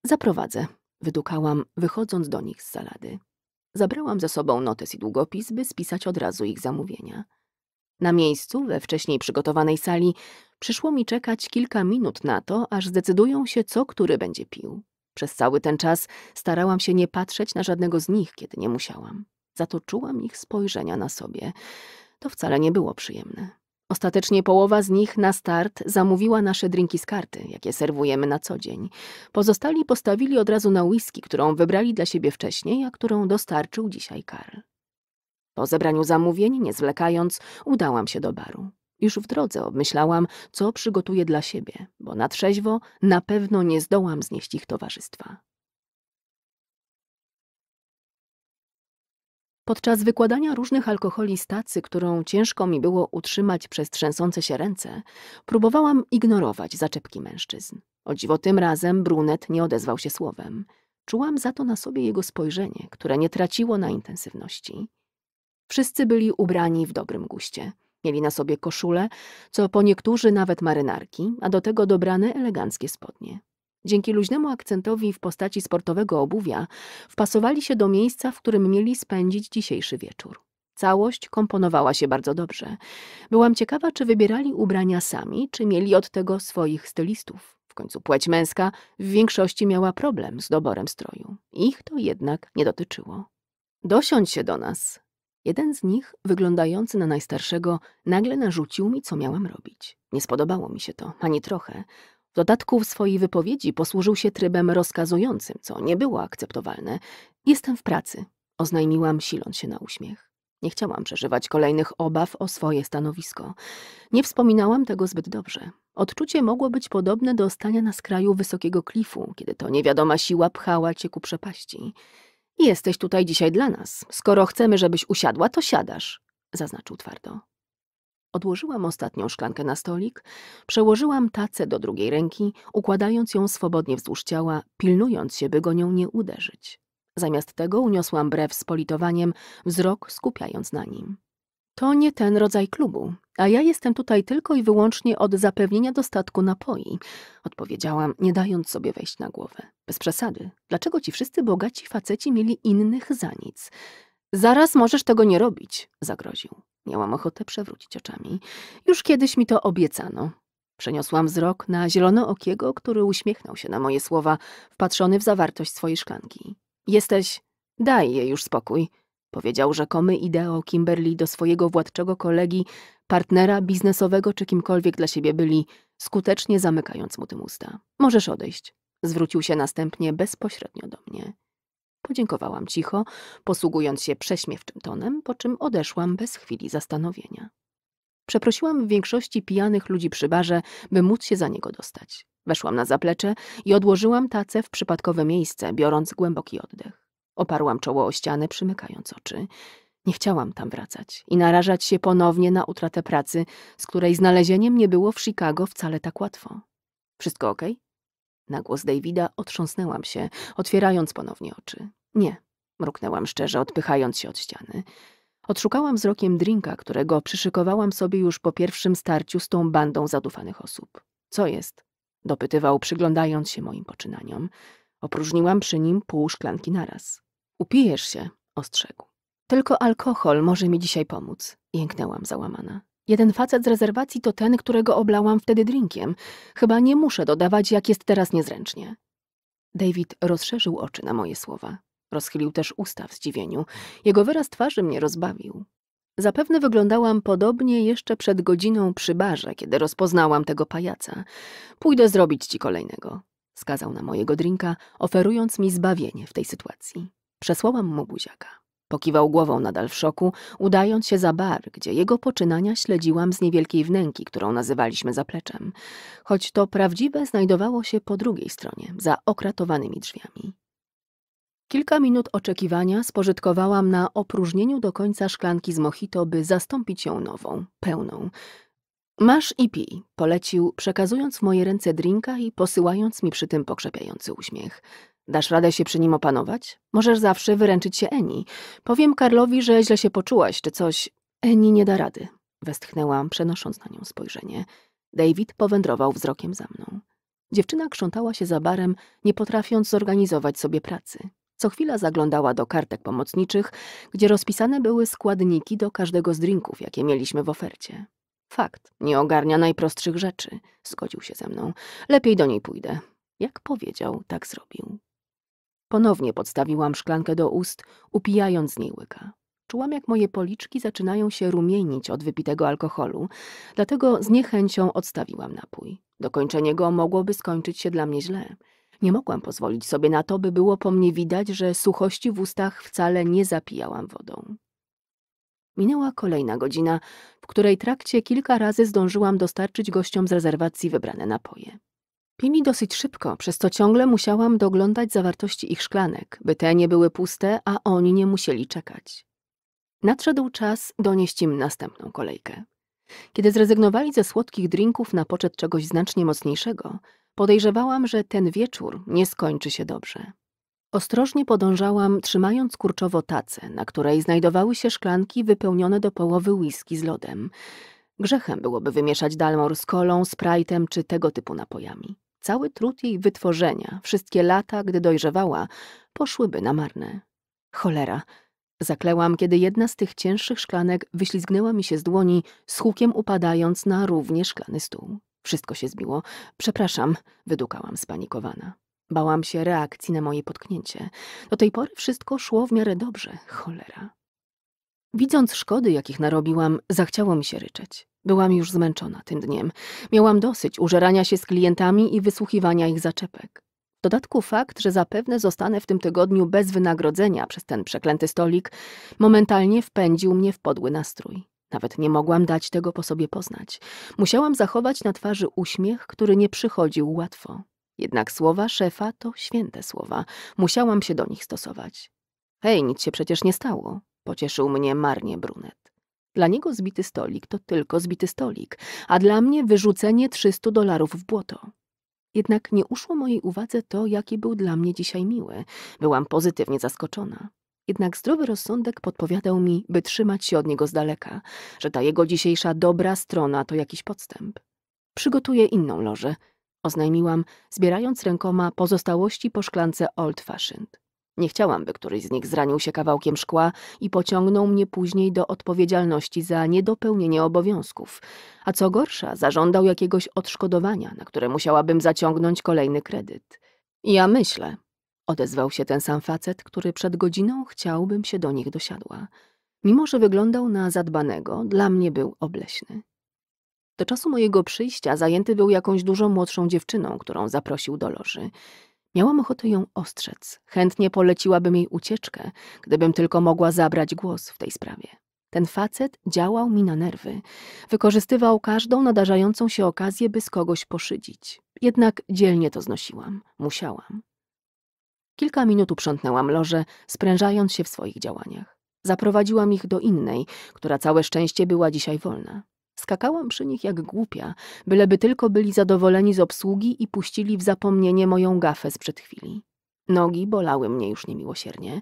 Zaprowadzę, wydukałam, wychodząc do nich z salady. Zabrałam ze sobą notes i długopis, by spisać od razu ich zamówienia. Na miejscu, we wcześniej przygotowanej sali, przyszło mi czekać kilka minut na to, aż zdecydują się, co który będzie pił. Przez cały ten czas starałam się nie patrzeć na żadnego z nich, kiedy nie musiałam. Za to czułam ich spojrzenia na sobie. To wcale nie było przyjemne. Ostatecznie połowa z nich na start zamówiła nasze drinki z karty, jakie serwujemy na co dzień. Pozostali postawili od razu na whisky, którą wybrali dla siebie wcześniej, a którą dostarczył dzisiaj Karl. Po zebraniu zamówień, nie zwlekając, udałam się do baru. Już w drodze obmyślałam, co przygotuję dla siebie, bo na trzeźwo na pewno nie zdołam znieść ich towarzystwa. Podczas wykładania różnych alkoholi z tacy, którą ciężko mi było utrzymać przez trzęsące się ręce, próbowałam ignorować zaczepki mężczyzn. O dziwo tym razem brunet nie odezwał się słowem. Czułam za to na sobie jego spojrzenie, które nie traciło na intensywności. Wszyscy byli ubrani w dobrym guście. Mieli na sobie koszule, co po niektórzy nawet marynarki, a do tego dobrane eleganckie spodnie. Dzięki luźnemu akcentowi w postaci sportowego obuwia wpasowali się do miejsca, w którym mieli spędzić dzisiejszy wieczór. Całość komponowała się bardzo dobrze. Byłam ciekawa, czy wybierali ubrania sami, czy mieli od tego swoich stylistów. W końcu płeć męska w większości miała problem z doborem stroju. Ich to jednak nie dotyczyło. Dosiądź się do nas, Jeden z nich, wyglądający na najstarszego, nagle narzucił mi, co miałam robić. Nie spodobało mi się to, ani trochę. W dodatku w swojej wypowiedzi posłużył się trybem rozkazującym, co nie było akceptowalne. Jestem w pracy, oznajmiłam, siląc się na uśmiech. Nie chciałam przeżywać kolejnych obaw o swoje stanowisko. Nie wspominałam tego zbyt dobrze. Odczucie mogło być podobne do stania na skraju wysokiego klifu, kiedy to niewiadoma siła pchała cię ku przepaści. Jesteś tutaj dzisiaj dla nas. Skoro chcemy, żebyś usiadła, to siadasz, zaznaczył twardo. Odłożyłam ostatnią szklankę na stolik, przełożyłam tacę do drugiej ręki, układając ją swobodnie wzdłuż ciała, pilnując się, by go nią nie uderzyć. Zamiast tego uniosłam brew z politowaniem, wzrok skupiając na nim. To nie ten rodzaj klubu, a ja jestem tutaj tylko i wyłącznie od zapewnienia dostatku napoi, odpowiedziałam, nie dając sobie wejść na głowę. Bez przesady, dlaczego ci wszyscy bogaci faceci mieli innych za nic? Zaraz możesz tego nie robić, zagroził. Miałam ochotę przewrócić oczami. Już kiedyś mi to obiecano. Przeniosłam wzrok na zielonookiego, który uśmiechnął się na moje słowa, wpatrzony w zawartość swojej szklanki. Jesteś... Daj jej już spokój, Powiedział rzekomy ideo Kimberly do swojego władczego kolegi, partnera biznesowego czy kimkolwiek dla siebie byli, skutecznie zamykając mu tym usta. Możesz odejść. Zwrócił się następnie bezpośrednio do mnie. Podziękowałam cicho, posługując się prześmiewczym tonem, po czym odeszłam bez chwili zastanowienia. Przeprosiłam w większości pijanych ludzi przy barze, by móc się za niego dostać. Weszłam na zaplecze i odłożyłam tacę w przypadkowe miejsce, biorąc głęboki oddech. Oparłam czoło o ścianę, przymykając oczy. Nie chciałam tam wracać i narażać się ponownie na utratę pracy, z której znalezieniem nie było w Chicago wcale tak łatwo. Wszystko ok? Na głos Davida otrząsnęłam się, otwierając ponownie oczy. Nie, mruknęłam szczerze, odpychając się od ściany. Odszukałam wzrokiem drinka, którego przyszykowałam sobie już po pierwszym starciu z tą bandą zadufanych osób. Co jest? dopytywał, przyglądając się moim poczynaniom. Opróżniłam przy nim pół szklanki naraz. Upijesz się, ostrzegł. Tylko alkohol może mi dzisiaj pomóc, jęknęłam załamana. Jeden facet z rezerwacji to ten, którego oblałam wtedy drinkiem. Chyba nie muszę dodawać, jak jest teraz niezręcznie. David rozszerzył oczy na moje słowa. Rozchylił też usta w zdziwieniu. Jego wyraz twarzy mnie rozbawił. Zapewne wyglądałam podobnie jeszcze przed godziną przy barze, kiedy rozpoznałam tego pajaca. Pójdę zrobić ci kolejnego, skazał na mojego drinka, oferując mi zbawienie w tej sytuacji. Przesłałam mu buziaka. Pokiwał głową nadal w szoku, udając się za bar, gdzie jego poczynania śledziłam z niewielkiej wnęki, którą nazywaliśmy zapleczem, choć to prawdziwe znajdowało się po drugiej stronie, za okratowanymi drzwiami. Kilka minut oczekiwania spożytkowałam na opróżnieniu do końca szklanki z mojito, by zastąpić ją nową, pełną. Masz i pij, polecił, przekazując w moje ręce drinka i posyłając mi przy tym pokrzepiający uśmiech. Dasz radę się przy nim opanować? Możesz zawsze wyręczyć się Eni. Powiem Karlowi, że źle się poczułaś, czy coś. Eni nie da rady. Westchnęłam, przenosząc na nią spojrzenie. David powędrował wzrokiem za mną. Dziewczyna krzątała się za barem, nie potrafiąc zorganizować sobie pracy. Co chwila zaglądała do kartek pomocniczych, gdzie rozpisane były składniki do każdego z drinków, jakie mieliśmy w ofercie. Fakt, nie ogarnia najprostszych rzeczy, zgodził się ze mną. Lepiej do niej pójdę. Jak powiedział, tak zrobił. Ponownie podstawiłam szklankę do ust, upijając z niej łyka. Czułam, jak moje policzki zaczynają się rumienić od wypitego alkoholu, dlatego z niechęcią odstawiłam napój. Dokończenie go mogłoby skończyć się dla mnie źle. Nie mogłam pozwolić sobie na to, by było po mnie widać, że suchości w ustach wcale nie zapijałam wodą. Minęła kolejna godzina, w której trakcie kilka razy zdążyłam dostarczyć gościom z rezerwacji wybrane napoje. Pili dosyć szybko, przez to ciągle musiałam doglądać zawartości ich szklanek, by te nie były puste, a oni nie musieli czekać. Nadszedł czas donieść im następną kolejkę. Kiedy zrezygnowali ze słodkich drinków na poczet czegoś znacznie mocniejszego, podejrzewałam, że ten wieczór nie skończy się dobrze. Ostrożnie podążałam, trzymając kurczowo tacę, na której znajdowały się szklanki wypełnione do połowy whisky z lodem. Grzechem byłoby wymieszać dalmor z kolą, sprajtem czy tego typu napojami cały trud jej wytworzenia, wszystkie lata, gdy dojrzewała, poszłyby na marne. Cholera! Zaklełam, kiedy jedna z tych cięższych szklanek wyślizgnęła mi się z dłoni, z hukiem upadając na równie szklany stół. Wszystko się zbiło. Przepraszam, wydukałam spanikowana. Bałam się reakcji na moje potknięcie. Do tej pory wszystko szło w miarę dobrze. Cholera. Widząc szkody, jakich narobiłam, zachciało mi się ryczeć. Byłam już zmęczona tym dniem. Miałam dosyć użerania się z klientami i wysłuchiwania ich zaczepek. W dodatku fakt, że zapewne zostanę w tym tygodniu bez wynagrodzenia przez ten przeklęty stolik, momentalnie wpędził mnie w podły nastrój. Nawet nie mogłam dać tego po sobie poznać. Musiałam zachować na twarzy uśmiech, który nie przychodził łatwo. Jednak słowa szefa to święte słowa. Musiałam się do nich stosować. Hej, nic się przecież nie stało. Pocieszył mnie marnie brunet. Dla niego zbity stolik to tylko zbity stolik, a dla mnie wyrzucenie 300 dolarów w błoto. Jednak nie uszło mojej uwadze to, jaki był dla mnie dzisiaj miły. Byłam pozytywnie zaskoczona. Jednak zdrowy rozsądek podpowiadał mi, by trzymać się od niego z daleka, że ta jego dzisiejsza dobra strona to jakiś podstęp. Przygotuję inną lożę, oznajmiłam, zbierając rękoma pozostałości po szklance old fashioned. Nie chciałam, by któryś z nich zranił się kawałkiem szkła i pociągnął mnie później do odpowiedzialności za niedopełnienie obowiązków, a co gorsza, zażądał jakiegoś odszkodowania, na które musiałabym zaciągnąć kolejny kredyt. Ja myślę, odezwał się ten sam facet, który przed godziną chciałbym się do nich dosiadła. Mimo, że wyglądał na zadbanego, dla mnie był obleśny. Do czasu mojego przyjścia zajęty był jakąś dużo młodszą dziewczyną, którą zaprosił do loży. Miałam ochotę ją ostrzec. Chętnie poleciłabym jej ucieczkę, gdybym tylko mogła zabrać głos w tej sprawie. Ten facet działał mi na nerwy. Wykorzystywał każdą nadarzającą się okazję, by z kogoś poszydzić. Jednak dzielnie to znosiłam. Musiałam. Kilka minut uprzątnęłam loże, sprężając się w swoich działaniach. Zaprowadziłam ich do innej, która całe szczęście była dzisiaj wolna. Skakałam przy nich jak głupia, byleby tylko byli zadowoleni z obsługi i puścili w zapomnienie moją gafę sprzed chwili. Nogi bolały mnie już niemiłosiernie.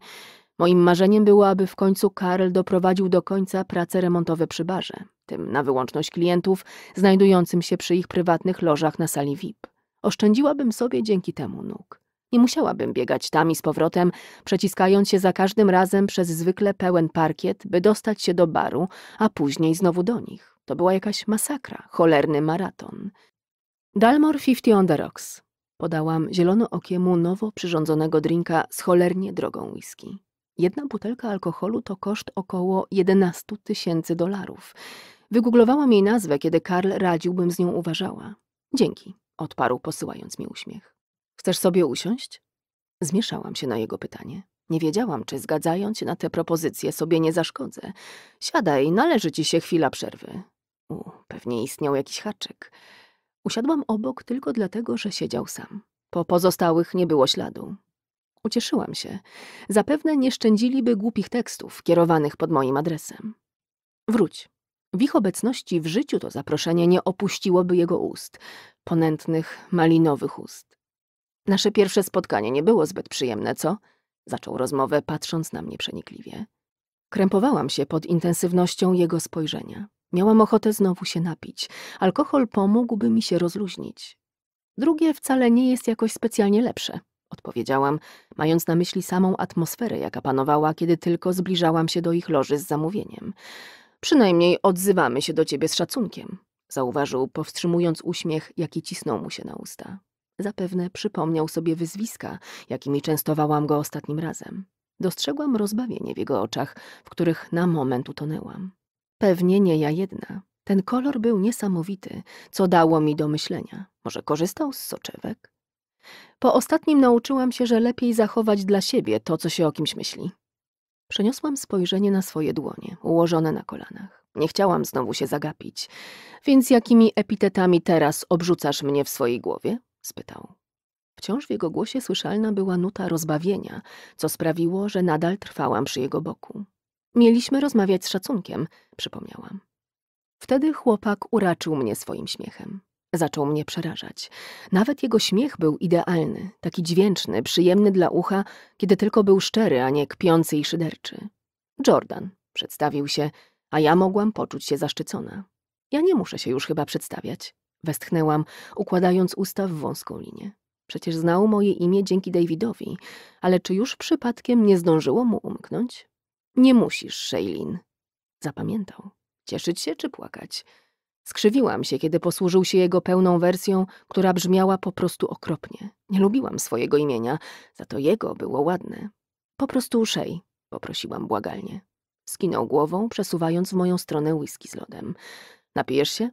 Moim marzeniem było, aby w końcu Karl doprowadził do końca prace remontowe przy barze, tym na wyłączność klientów znajdującym się przy ich prywatnych lożach na sali VIP. Oszczędziłabym sobie dzięki temu nóg. Nie musiałabym biegać tam i z powrotem, przeciskając się za każdym razem przez zwykle pełen parkiet, by dostać się do baru, a później znowu do nich. To była jakaś masakra, cholerny maraton. Dalmor Fifty on the rocks. Podałam zielono okiemu nowo przyrządzonego drinka z cholernie drogą whisky. Jedna butelka alkoholu to koszt około 11 tysięcy dolarów. Wygooglowałam jej nazwę, kiedy Karl radził, bym z nią uważała. Dzięki, odparł, posyłając mi uśmiech. Chcesz sobie usiąść? Zmieszałam się na jego pytanie. Nie wiedziałam, czy zgadzając się na tę propozycję sobie nie zaszkodzę. Siadaj, należy ci się chwila przerwy. U, pewnie istniał jakiś haczyk. Usiadłam obok tylko dlatego, że siedział sam. Po pozostałych nie było śladu. Ucieszyłam się. Zapewne nie szczędziliby głupich tekstów kierowanych pod moim adresem. Wróć. W ich obecności w życiu to zaproszenie nie opuściłoby jego ust, ponętnych, malinowych ust. Nasze pierwsze spotkanie nie było zbyt przyjemne, co? Zaczął rozmowę, patrząc na mnie przenikliwie. Krępowałam się pod intensywnością jego spojrzenia. Miałam ochotę znowu się napić. Alkohol pomógłby mi się rozluźnić. Drugie wcale nie jest jakoś specjalnie lepsze, odpowiedziałam, mając na myśli samą atmosferę, jaka panowała, kiedy tylko zbliżałam się do ich loży z zamówieniem. Przynajmniej odzywamy się do ciebie z szacunkiem, zauważył, powstrzymując uśmiech, jaki cisnął mu się na usta. Zapewne przypomniał sobie wyzwiska, jakimi częstowałam go ostatnim razem. Dostrzegłam rozbawienie w jego oczach, w których na moment utonęłam. Pewnie nie ja jedna. Ten kolor był niesamowity, co dało mi do myślenia. Może korzystał z soczewek? Po ostatnim nauczyłam się, że lepiej zachować dla siebie to, co się o kimś myśli. Przeniosłam spojrzenie na swoje dłonie, ułożone na kolanach. Nie chciałam znowu się zagapić. Więc jakimi epitetami teraz obrzucasz mnie w swojej głowie? spytał. Wciąż w jego głosie słyszalna była nuta rozbawienia, co sprawiło, że nadal trwałam przy jego boku. Mieliśmy rozmawiać z szacunkiem, przypomniałam. Wtedy chłopak uraczył mnie swoim śmiechem. Zaczął mnie przerażać. Nawet jego śmiech był idealny, taki dźwięczny, przyjemny dla ucha, kiedy tylko był szczery, a nie kpiący i szyderczy. Jordan przedstawił się, a ja mogłam poczuć się zaszczycona. Ja nie muszę się już chyba przedstawiać, westchnęłam, układając usta w wąską linię. Przecież znał moje imię dzięki Davidowi, ale czy już przypadkiem nie zdążyło mu umknąć? Nie musisz, Shailin. Zapamiętał. Cieszyć się czy płakać? Skrzywiłam się, kiedy posłużył się jego pełną wersją, która brzmiała po prostu okropnie. Nie lubiłam swojego imienia, za to jego było ładne. Po prostu Shej, poprosiłam błagalnie. Skinął głową, przesuwając w moją stronę whisky z lodem. Napijesz się?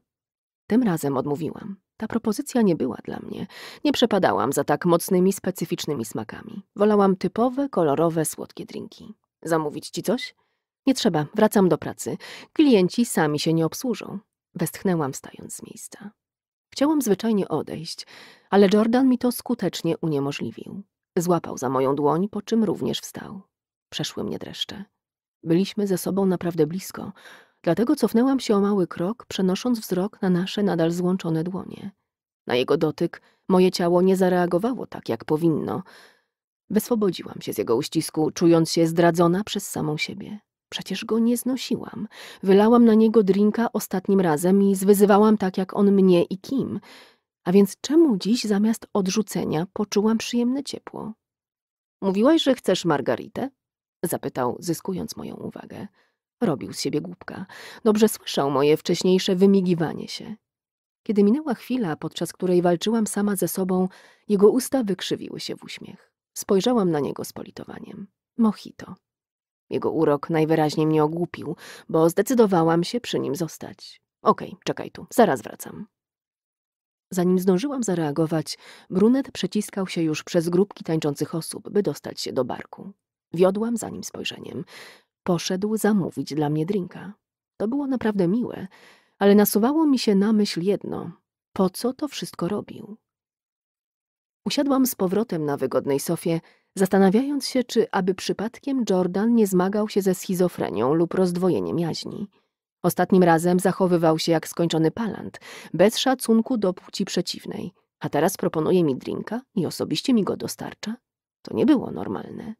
Tym razem odmówiłam. Ta propozycja nie była dla mnie. Nie przepadałam za tak mocnymi, specyficznymi smakami. Wolałam typowe, kolorowe, słodkie drinki. Zamówić ci coś? Nie trzeba, wracam do pracy. Klienci sami się nie obsłużą. Westchnęłam stając z miejsca. Chciałam zwyczajnie odejść, ale Jordan mi to skutecznie uniemożliwił. Złapał za moją dłoń, po czym również wstał. Przeszły mnie dreszcze. Byliśmy ze sobą naprawdę blisko, dlatego cofnęłam się o mały krok, przenosząc wzrok na nasze nadal złączone dłonie. Na jego dotyk moje ciało nie zareagowało tak, jak powinno, Wyswobodziłam się z jego uścisku, czując się zdradzona przez samą siebie. Przecież go nie znosiłam. Wylałam na niego drinka ostatnim razem i zwyzywałam tak, jak on mnie i kim. A więc czemu dziś zamiast odrzucenia poczułam przyjemne ciepło? Mówiłaś, że chcesz margaritę? Zapytał, zyskując moją uwagę. Robił z siebie głupka. Dobrze słyszał moje wcześniejsze wymigiwanie się. Kiedy minęła chwila, podczas której walczyłam sama ze sobą, jego usta wykrzywiły się w uśmiech. Spojrzałam na niego z politowaniem. Mojito. Jego urok najwyraźniej mnie ogłupił, bo zdecydowałam się przy nim zostać. Okej, okay, czekaj tu, zaraz wracam. Zanim zdążyłam zareagować, brunet przeciskał się już przez grupki tańczących osób, by dostać się do barku. Wiodłam za nim spojrzeniem. Poszedł zamówić dla mnie drinka. To było naprawdę miłe, ale nasuwało mi się na myśl jedno. Po co to wszystko robił? usiadłam z powrotem na wygodnej sofie, zastanawiając się, czy aby przypadkiem Jordan nie zmagał się ze schizofrenią lub rozdwojeniem jaźni. Ostatnim razem zachowywał się jak skończony palant, bez szacunku do płci przeciwnej, a teraz proponuje mi drinka i osobiście mi go dostarcza? To nie było normalne.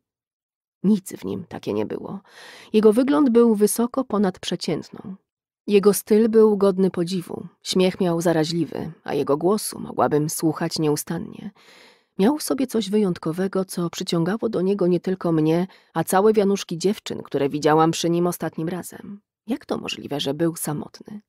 Nic w nim takie nie było. Jego wygląd był wysoko ponad przeciętną, jego styl był godny podziwu, śmiech miał zaraźliwy, a jego głosu mogłabym słuchać nieustannie. Miał w sobie coś wyjątkowego, co przyciągało do niego nie tylko mnie, a całe wianuszki dziewczyn, które widziałam przy nim ostatnim razem. Jak to możliwe, że był samotny?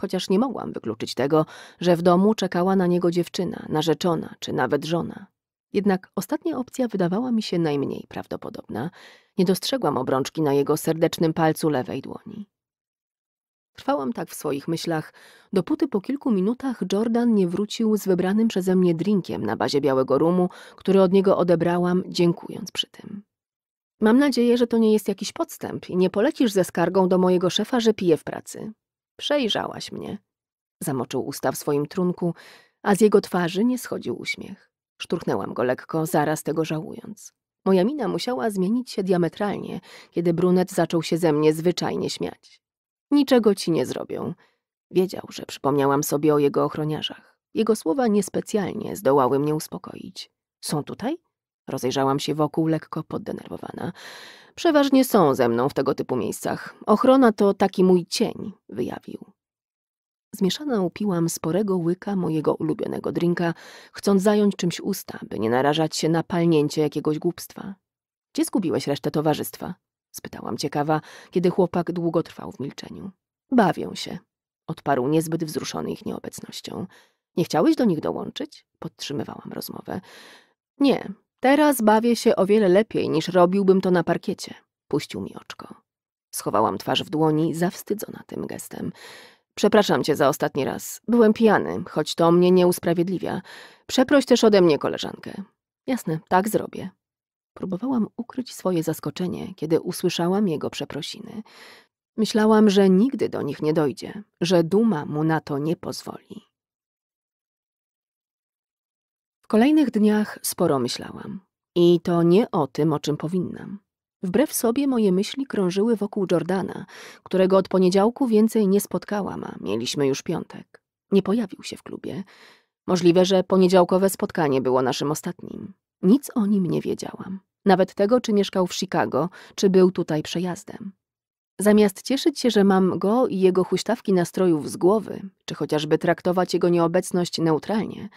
Chociaż nie mogłam wykluczyć tego, że w domu czekała na niego dziewczyna, narzeczona czy nawet żona. Jednak ostatnia opcja wydawała mi się najmniej prawdopodobna. Nie dostrzegłam obrączki na jego serdecznym palcu lewej dłoni. Trwałam tak w swoich myślach, dopóty po kilku minutach Jordan nie wrócił z wybranym przeze mnie drinkiem na bazie białego rumu, który od niego odebrałam, dziękując przy tym. Mam nadzieję, że to nie jest jakiś podstęp i nie polecisz ze skargą do mojego szefa, że piję w pracy. Przejrzałaś mnie. Zamoczył usta w swoim trunku, a z jego twarzy nie schodził uśmiech. Szturchnęłam go lekko, zaraz tego żałując. Moja mina musiała zmienić się diametralnie, kiedy brunet zaczął się ze mnie zwyczajnie śmiać. Niczego ci nie zrobią. Wiedział, że przypomniałam sobie o jego ochroniarzach. Jego słowa niespecjalnie zdołały mnie uspokoić. Są tutaj? Rozejrzałam się wokół, lekko poddenerwowana. Przeważnie są ze mną w tego typu miejscach. Ochrona to taki mój cień, wyjawił. Zmieszana upiłam sporego łyka mojego ulubionego drinka, chcąc zająć czymś usta, by nie narażać się na palnięcie jakiegoś głupstwa. Gdzie zgubiłeś resztę towarzystwa? spytałam ciekawa, kiedy chłopak długo trwał w milczeniu. Bawię się, odparł niezbyt wzruszony ich nieobecnością. Nie chciałeś do nich dołączyć? Podtrzymywałam rozmowę. Nie, teraz bawię się o wiele lepiej niż robiłbym to na parkiecie. Puścił mi oczko. Schowałam twarz w dłoni, zawstydzona tym gestem. Przepraszam cię za ostatni raz. Byłem pijany, choć to mnie nie usprawiedliwia. Przeproś też ode mnie koleżankę. Jasne, tak zrobię, Próbowałam ukryć swoje zaskoczenie, kiedy usłyszałam jego przeprosiny. Myślałam, że nigdy do nich nie dojdzie, że duma mu na to nie pozwoli. W kolejnych dniach sporo myślałam. I to nie o tym, o czym powinnam. Wbrew sobie moje myśli krążyły wokół Jordana, którego od poniedziałku więcej nie spotkałam, a mieliśmy już piątek. Nie pojawił się w klubie. Możliwe, że poniedziałkowe spotkanie było naszym ostatnim. Nic o nim nie wiedziałam. Nawet tego, czy mieszkał w Chicago, czy był tutaj przejazdem. Zamiast cieszyć się, że mam go i jego huśtawki nastrojów z głowy, czy chociażby traktować jego nieobecność neutralnie,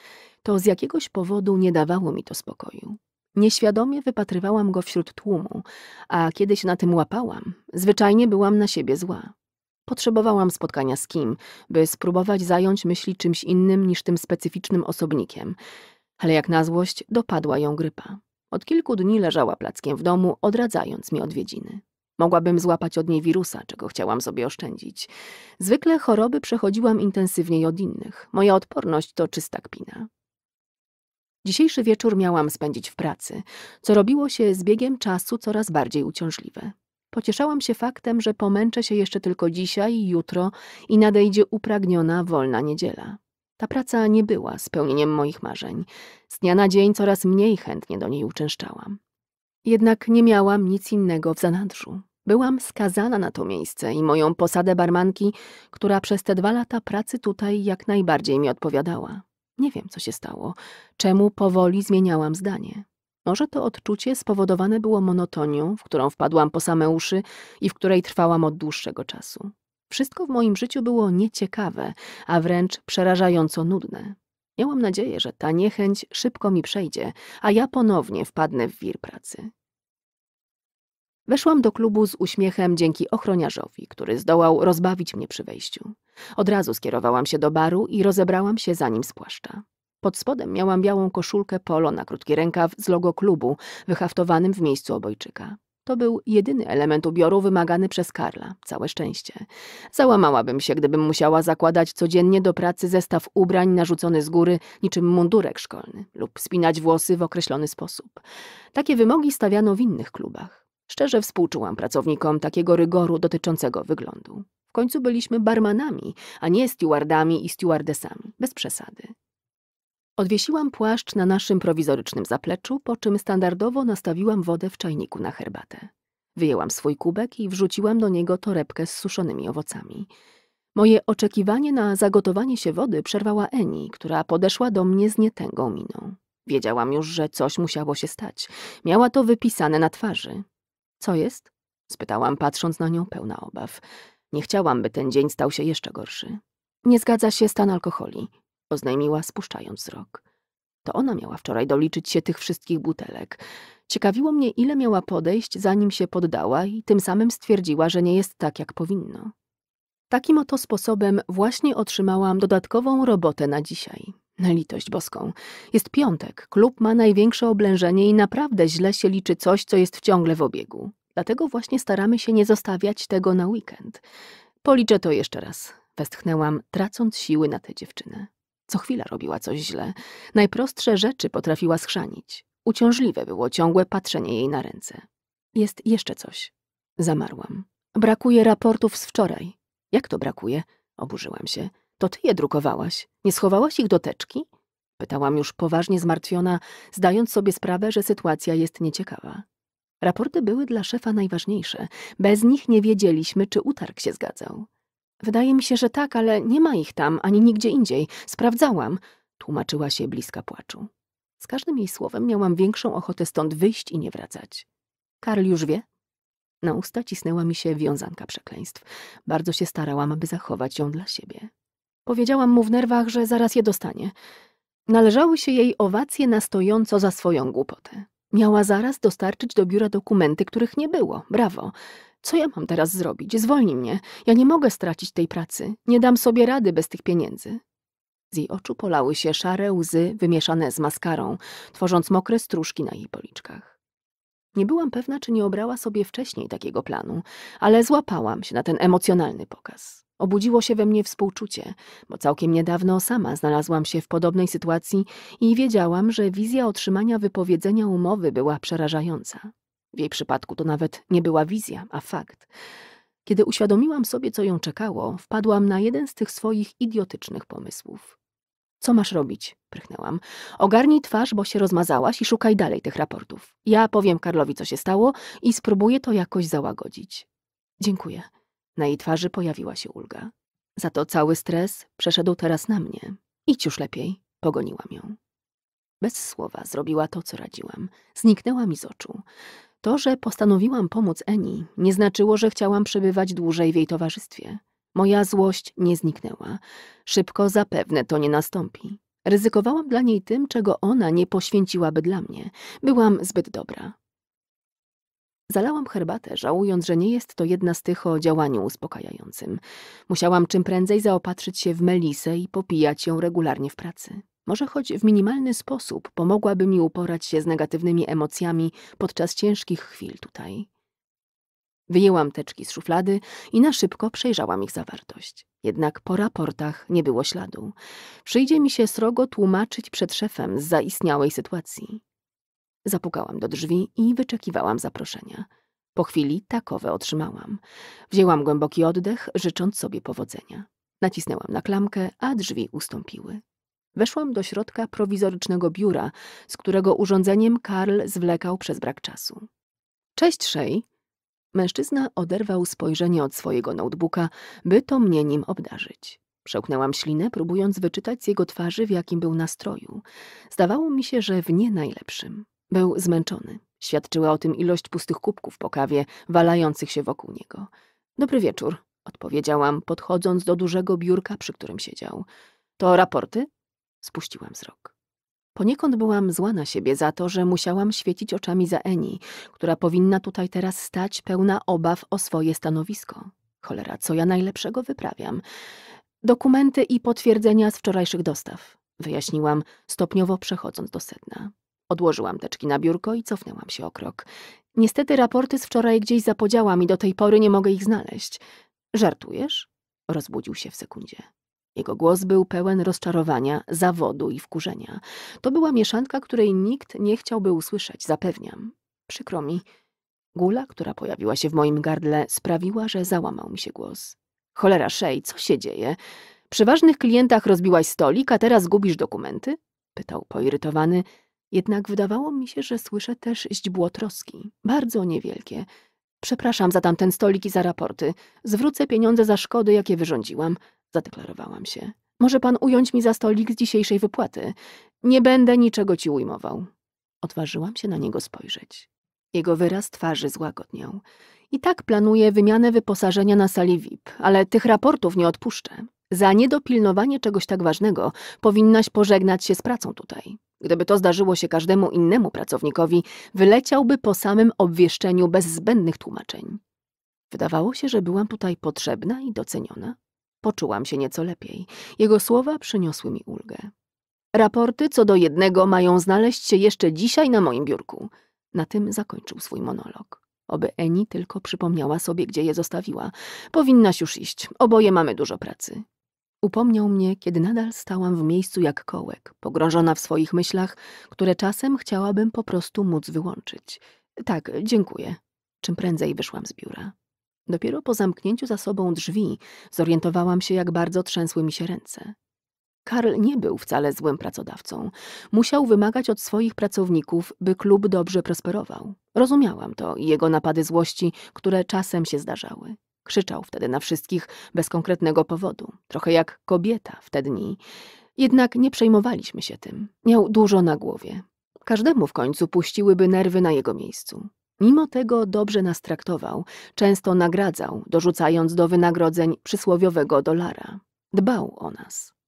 to z jakiegoś powodu nie dawało mi to spokoju. Nieświadomie wypatrywałam go wśród tłumu, a kiedy się na tym łapałam, zwyczajnie byłam na siebie zła. Potrzebowałam spotkania z kim, by spróbować zająć myśli czymś innym niż tym specyficznym osobnikiem, ale jak na złość dopadła ją grypa. Od kilku dni leżała plackiem w domu, odradzając mi odwiedziny. Mogłabym złapać od niej wirusa, czego chciałam sobie oszczędzić. Zwykle choroby przechodziłam intensywniej od innych. Moja odporność to czysta kpina. Dzisiejszy wieczór miałam spędzić w pracy, co robiło się z biegiem czasu coraz bardziej uciążliwe. Pocieszałam się faktem, że pomęczę się jeszcze tylko dzisiaj i jutro i nadejdzie upragniona wolna niedziela. Ta praca nie była spełnieniem moich marzeń. Z dnia na dzień coraz mniej chętnie do niej uczęszczałam. Jednak nie miałam nic innego w zanadrzu. Byłam skazana na to miejsce i moją posadę barmanki, która przez te dwa lata pracy tutaj jak najbardziej mi odpowiadała. Nie wiem, co się stało, czemu powoli zmieniałam zdanie. Może to odczucie spowodowane było monotonią, w którą wpadłam po same uszy i w której trwałam od dłuższego czasu. Wszystko w moim życiu było nieciekawe, a wręcz przerażająco nudne. Miałam nadzieję, że ta niechęć szybko mi przejdzie, a ja ponownie wpadnę w wir pracy. Weszłam do klubu z uśmiechem dzięki ochroniarzowi, który zdołał rozbawić mnie przy wejściu. Od razu skierowałam się do baru i rozebrałam się za nim z płaszcza. Pod spodem miałam białą koszulkę polo na krótki rękaw z logo klubu, wyhaftowanym w miejscu obojczyka. To był jedyny element ubioru wymagany przez Karla, całe szczęście. Załamałabym się, gdybym musiała zakładać codziennie do pracy zestaw ubrań narzucony z góry niczym mundurek szkolny lub spinać włosy w określony sposób. Takie wymogi stawiano w innych klubach. Szczerze współczułam pracownikom takiego rygoru dotyczącego wyglądu. W końcu byliśmy barmanami, a nie stewardami i stewardesami, bez przesady. Odwiesiłam płaszcz na naszym prowizorycznym zapleczu, po czym standardowo nastawiłam wodę w czajniku na herbatę. Wyjęłam swój kubek i wrzuciłam do niego torebkę z suszonymi owocami. Moje oczekiwanie na zagotowanie się wody przerwała Eni, która podeszła do mnie z nietęgą miną. Wiedziałam już, że coś musiało się stać. Miała to wypisane na twarzy. Co jest? spytałam, patrząc na nią pełna obaw. Nie chciałam, by ten dzień stał się jeszcze gorszy. Nie zgadza się stan alkoholi, oznajmiła, spuszczając wzrok. To ona miała wczoraj doliczyć się tych wszystkich butelek. Ciekawiło mnie, ile miała podejść, zanim się poddała i tym samym stwierdziła, że nie jest tak, jak powinno. Takim oto sposobem właśnie otrzymałam dodatkową robotę na dzisiaj. Na litość boską. Jest piątek, klub ma największe oblężenie i naprawdę źle się liczy coś, co jest ciągle w obiegu. Dlatego właśnie staramy się nie zostawiać tego na weekend. Policzę to jeszcze raz. Westchnęłam, tracąc siły na tę dziewczynę. Co chwila robiła coś źle. Najprostsze rzeczy potrafiła schrzanić. Uciążliwe było ciągłe patrzenie jej na ręce. Jest jeszcze coś. Zamarłam. Brakuje raportów z wczoraj. Jak to brakuje? Oburzyłam się. To ty je drukowałaś. Nie schowałaś ich do teczki? Pytałam już poważnie zmartwiona, zdając sobie sprawę, że sytuacja jest nieciekawa. Raporty były dla szefa najważniejsze. Bez nich nie wiedzieliśmy, czy utarg się zgadzał. Wydaje mi się, że tak, ale nie ma ich tam ani nigdzie indziej. Sprawdzałam, tłumaczyła się bliska płaczu. Z każdym jej słowem miałam większą ochotę stąd wyjść i nie wracać. Karl już wie? Na usta cisnęła mi się wiązanka przekleństw. Bardzo się starałam, aby zachować ją dla siebie. Powiedziałam mu w nerwach, że zaraz je dostanie. Należały się jej owacje na stojąco za swoją głupotę. Miała zaraz dostarczyć do biura dokumenty, których nie było. Brawo. Co ja mam teraz zrobić? Zwolni mnie. Ja nie mogę stracić tej pracy. Nie dam sobie rady bez tych pieniędzy. Z jej oczu polały się szare łzy wymieszane z maskarą, tworząc mokre stróżki na jej policzkach. Nie byłam pewna, czy nie obrała sobie wcześniej takiego planu, ale złapałam się na ten emocjonalny pokaz. Obudziło się we mnie współczucie, bo całkiem niedawno sama znalazłam się w podobnej sytuacji i wiedziałam, że wizja otrzymania wypowiedzenia umowy była przerażająca. W jej przypadku to nawet nie była wizja, a fakt. Kiedy uświadomiłam sobie, co ją czekało, wpadłam na jeden z tych swoich idiotycznych pomysłów. Co masz robić? prychnęłam. Ogarnij twarz, bo się rozmazałaś i szukaj dalej tych raportów. Ja powiem Karlowi, co się stało i spróbuję to jakoś załagodzić. Dziękuję. Na jej twarzy pojawiła się ulga. Za to cały stres przeszedł teraz na mnie. Idź już lepiej, pogoniłam ją. Bez słowa zrobiła to, co radziłam. Zniknęła mi z oczu. To, że postanowiłam pomóc Eni, nie znaczyło, że chciałam przebywać dłużej w jej towarzystwie. Moja złość nie zniknęła. Szybko zapewne to nie nastąpi. Ryzykowałam dla niej tym, czego ona nie poświęciłaby dla mnie. Byłam zbyt dobra. Zalałam herbatę, żałując, że nie jest to jedna z tych o działaniu uspokajającym. Musiałam czym prędzej zaopatrzyć się w melisę i popijać ją regularnie w pracy. Może choć w minimalny sposób pomogłaby mi uporać się z negatywnymi emocjami podczas ciężkich chwil tutaj. Wyjęłam teczki z szuflady i na szybko przejrzałam ich zawartość. Jednak po raportach nie było śladu. Przyjdzie mi się srogo tłumaczyć przed szefem z zaistniałej sytuacji. Zapukałam do drzwi i wyczekiwałam zaproszenia. Po chwili takowe otrzymałam. Wzięłam głęboki oddech, życząc sobie powodzenia. Nacisnęłam na klamkę, a drzwi ustąpiły. Weszłam do środka prowizorycznego biura, z którego urządzeniem Karl zwlekał przez brak czasu. Cześć, Szej! Mężczyzna oderwał spojrzenie od swojego notebooka, by to mnie nim obdarzyć. Przełknęłam ślinę, próbując wyczytać z jego twarzy, w jakim był nastroju. Zdawało mi się, że w nie najlepszym. Był zmęczony. Świadczyła o tym ilość pustych kubków po kawie, walających się wokół niego. Dobry wieczór, odpowiedziałam, podchodząc do dużego biurka, przy którym siedział. To raporty? Spuściłam wzrok. Poniekąd byłam zła na siebie za to, że musiałam świecić oczami za Eni, która powinna tutaj teraz stać pełna obaw o swoje stanowisko. Cholera, co ja najlepszego wyprawiam? Dokumenty i potwierdzenia z wczorajszych dostaw, wyjaśniłam, stopniowo przechodząc do sedna. Odłożyłam teczki na biurko i cofnęłam się o krok. Niestety raporty z wczoraj gdzieś zapodziałam i do tej pory nie mogę ich znaleźć. Żartujesz? Rozbudził się w sekundzie. Jego głos był pełen rozczarowania, zawodu i wkurzenia. To była mieszanka, której nikt nie chciałby usłyszeć, zapewniam. Przykro mi. Gula, która pojawiła się w moim gardle, sprawiła, że załamał mi się głos. Cholera szej, co się dzieje? Przy ważnych klientach rozbiłaś stolik, a teraz gubisz dokumenty? Pytał poirytowany, jednak wydawało mi się, że słyszę też źdźbło troski, bardzo niewielkie. Przepraszam za tamten stolik i za raporty. Zwrócę pieniądze za szkody, jakie wyrządziłam, zadeklarowałam się. Może pan ująć mi za stolik z dzisiejszej wypłaty. Nie będę niczego ci ujmował. Odważyłam się na niego spojrzeć. Jego wyraz twarzy złagodniał. I tak planuję wymianę wyposażenia na sali VIP, ale tych raportów nie odpuszczę. Za niedopilnowanie czegoś tak ważnego powinnaś pożegnać się z pracą tutaj. Gdyby to zdarzyło się każdemu innemu pracownikowi, wyleciałby po samym obwieszczeniu bez zbędnych tłumaczeń. Wydawało się, że byłam tutaj potrzebna i doceniona. Poczułam się nieco lepiej. Jego słowa przyniosły mi ulgę. Raporty co do jednego mają znaleźć się jeszcze dzisiaj na moim biurku. Na tym zakończył swój monolog. Oby Eni tylko przypomniała sobie, gdzie je zostawiła. Powinnaś już iść. Oboje mamy dużo pracy. Upomniał mnie, kiedy nadal stałam w miejscu jak kołek, pogrążona w swoich myślach, które czasem chciałabym po prostu móc wyłączyć. Tak, dziękuję. Czym prędzej wyszłam z biura. Dopiero po zamknięciu za sobą drzwi zorientowałam się, jak bardzo trzęsły mi się ręce. Karl nie był wcale złym pracodawcą. Musiał wymagać od swoich pracowników, by klub dobrze prosperował. Rozumiałam to i jego napady złości, które czasem się zdarzały. Krzyczał wtedy na wszystkich bez konkretnego powodu, trochę jak kobieta w te dni. Jednak nie przejmowaliśmy się tym. Miał dużo na głowie. Każdemu w końcu puściłyby nerwy na jego miejscu. Mimo tego dobrze nas traktował, często nagradzał, dorzucając do wynagrodzeń przysłowiowego dolara. Dbał o nas.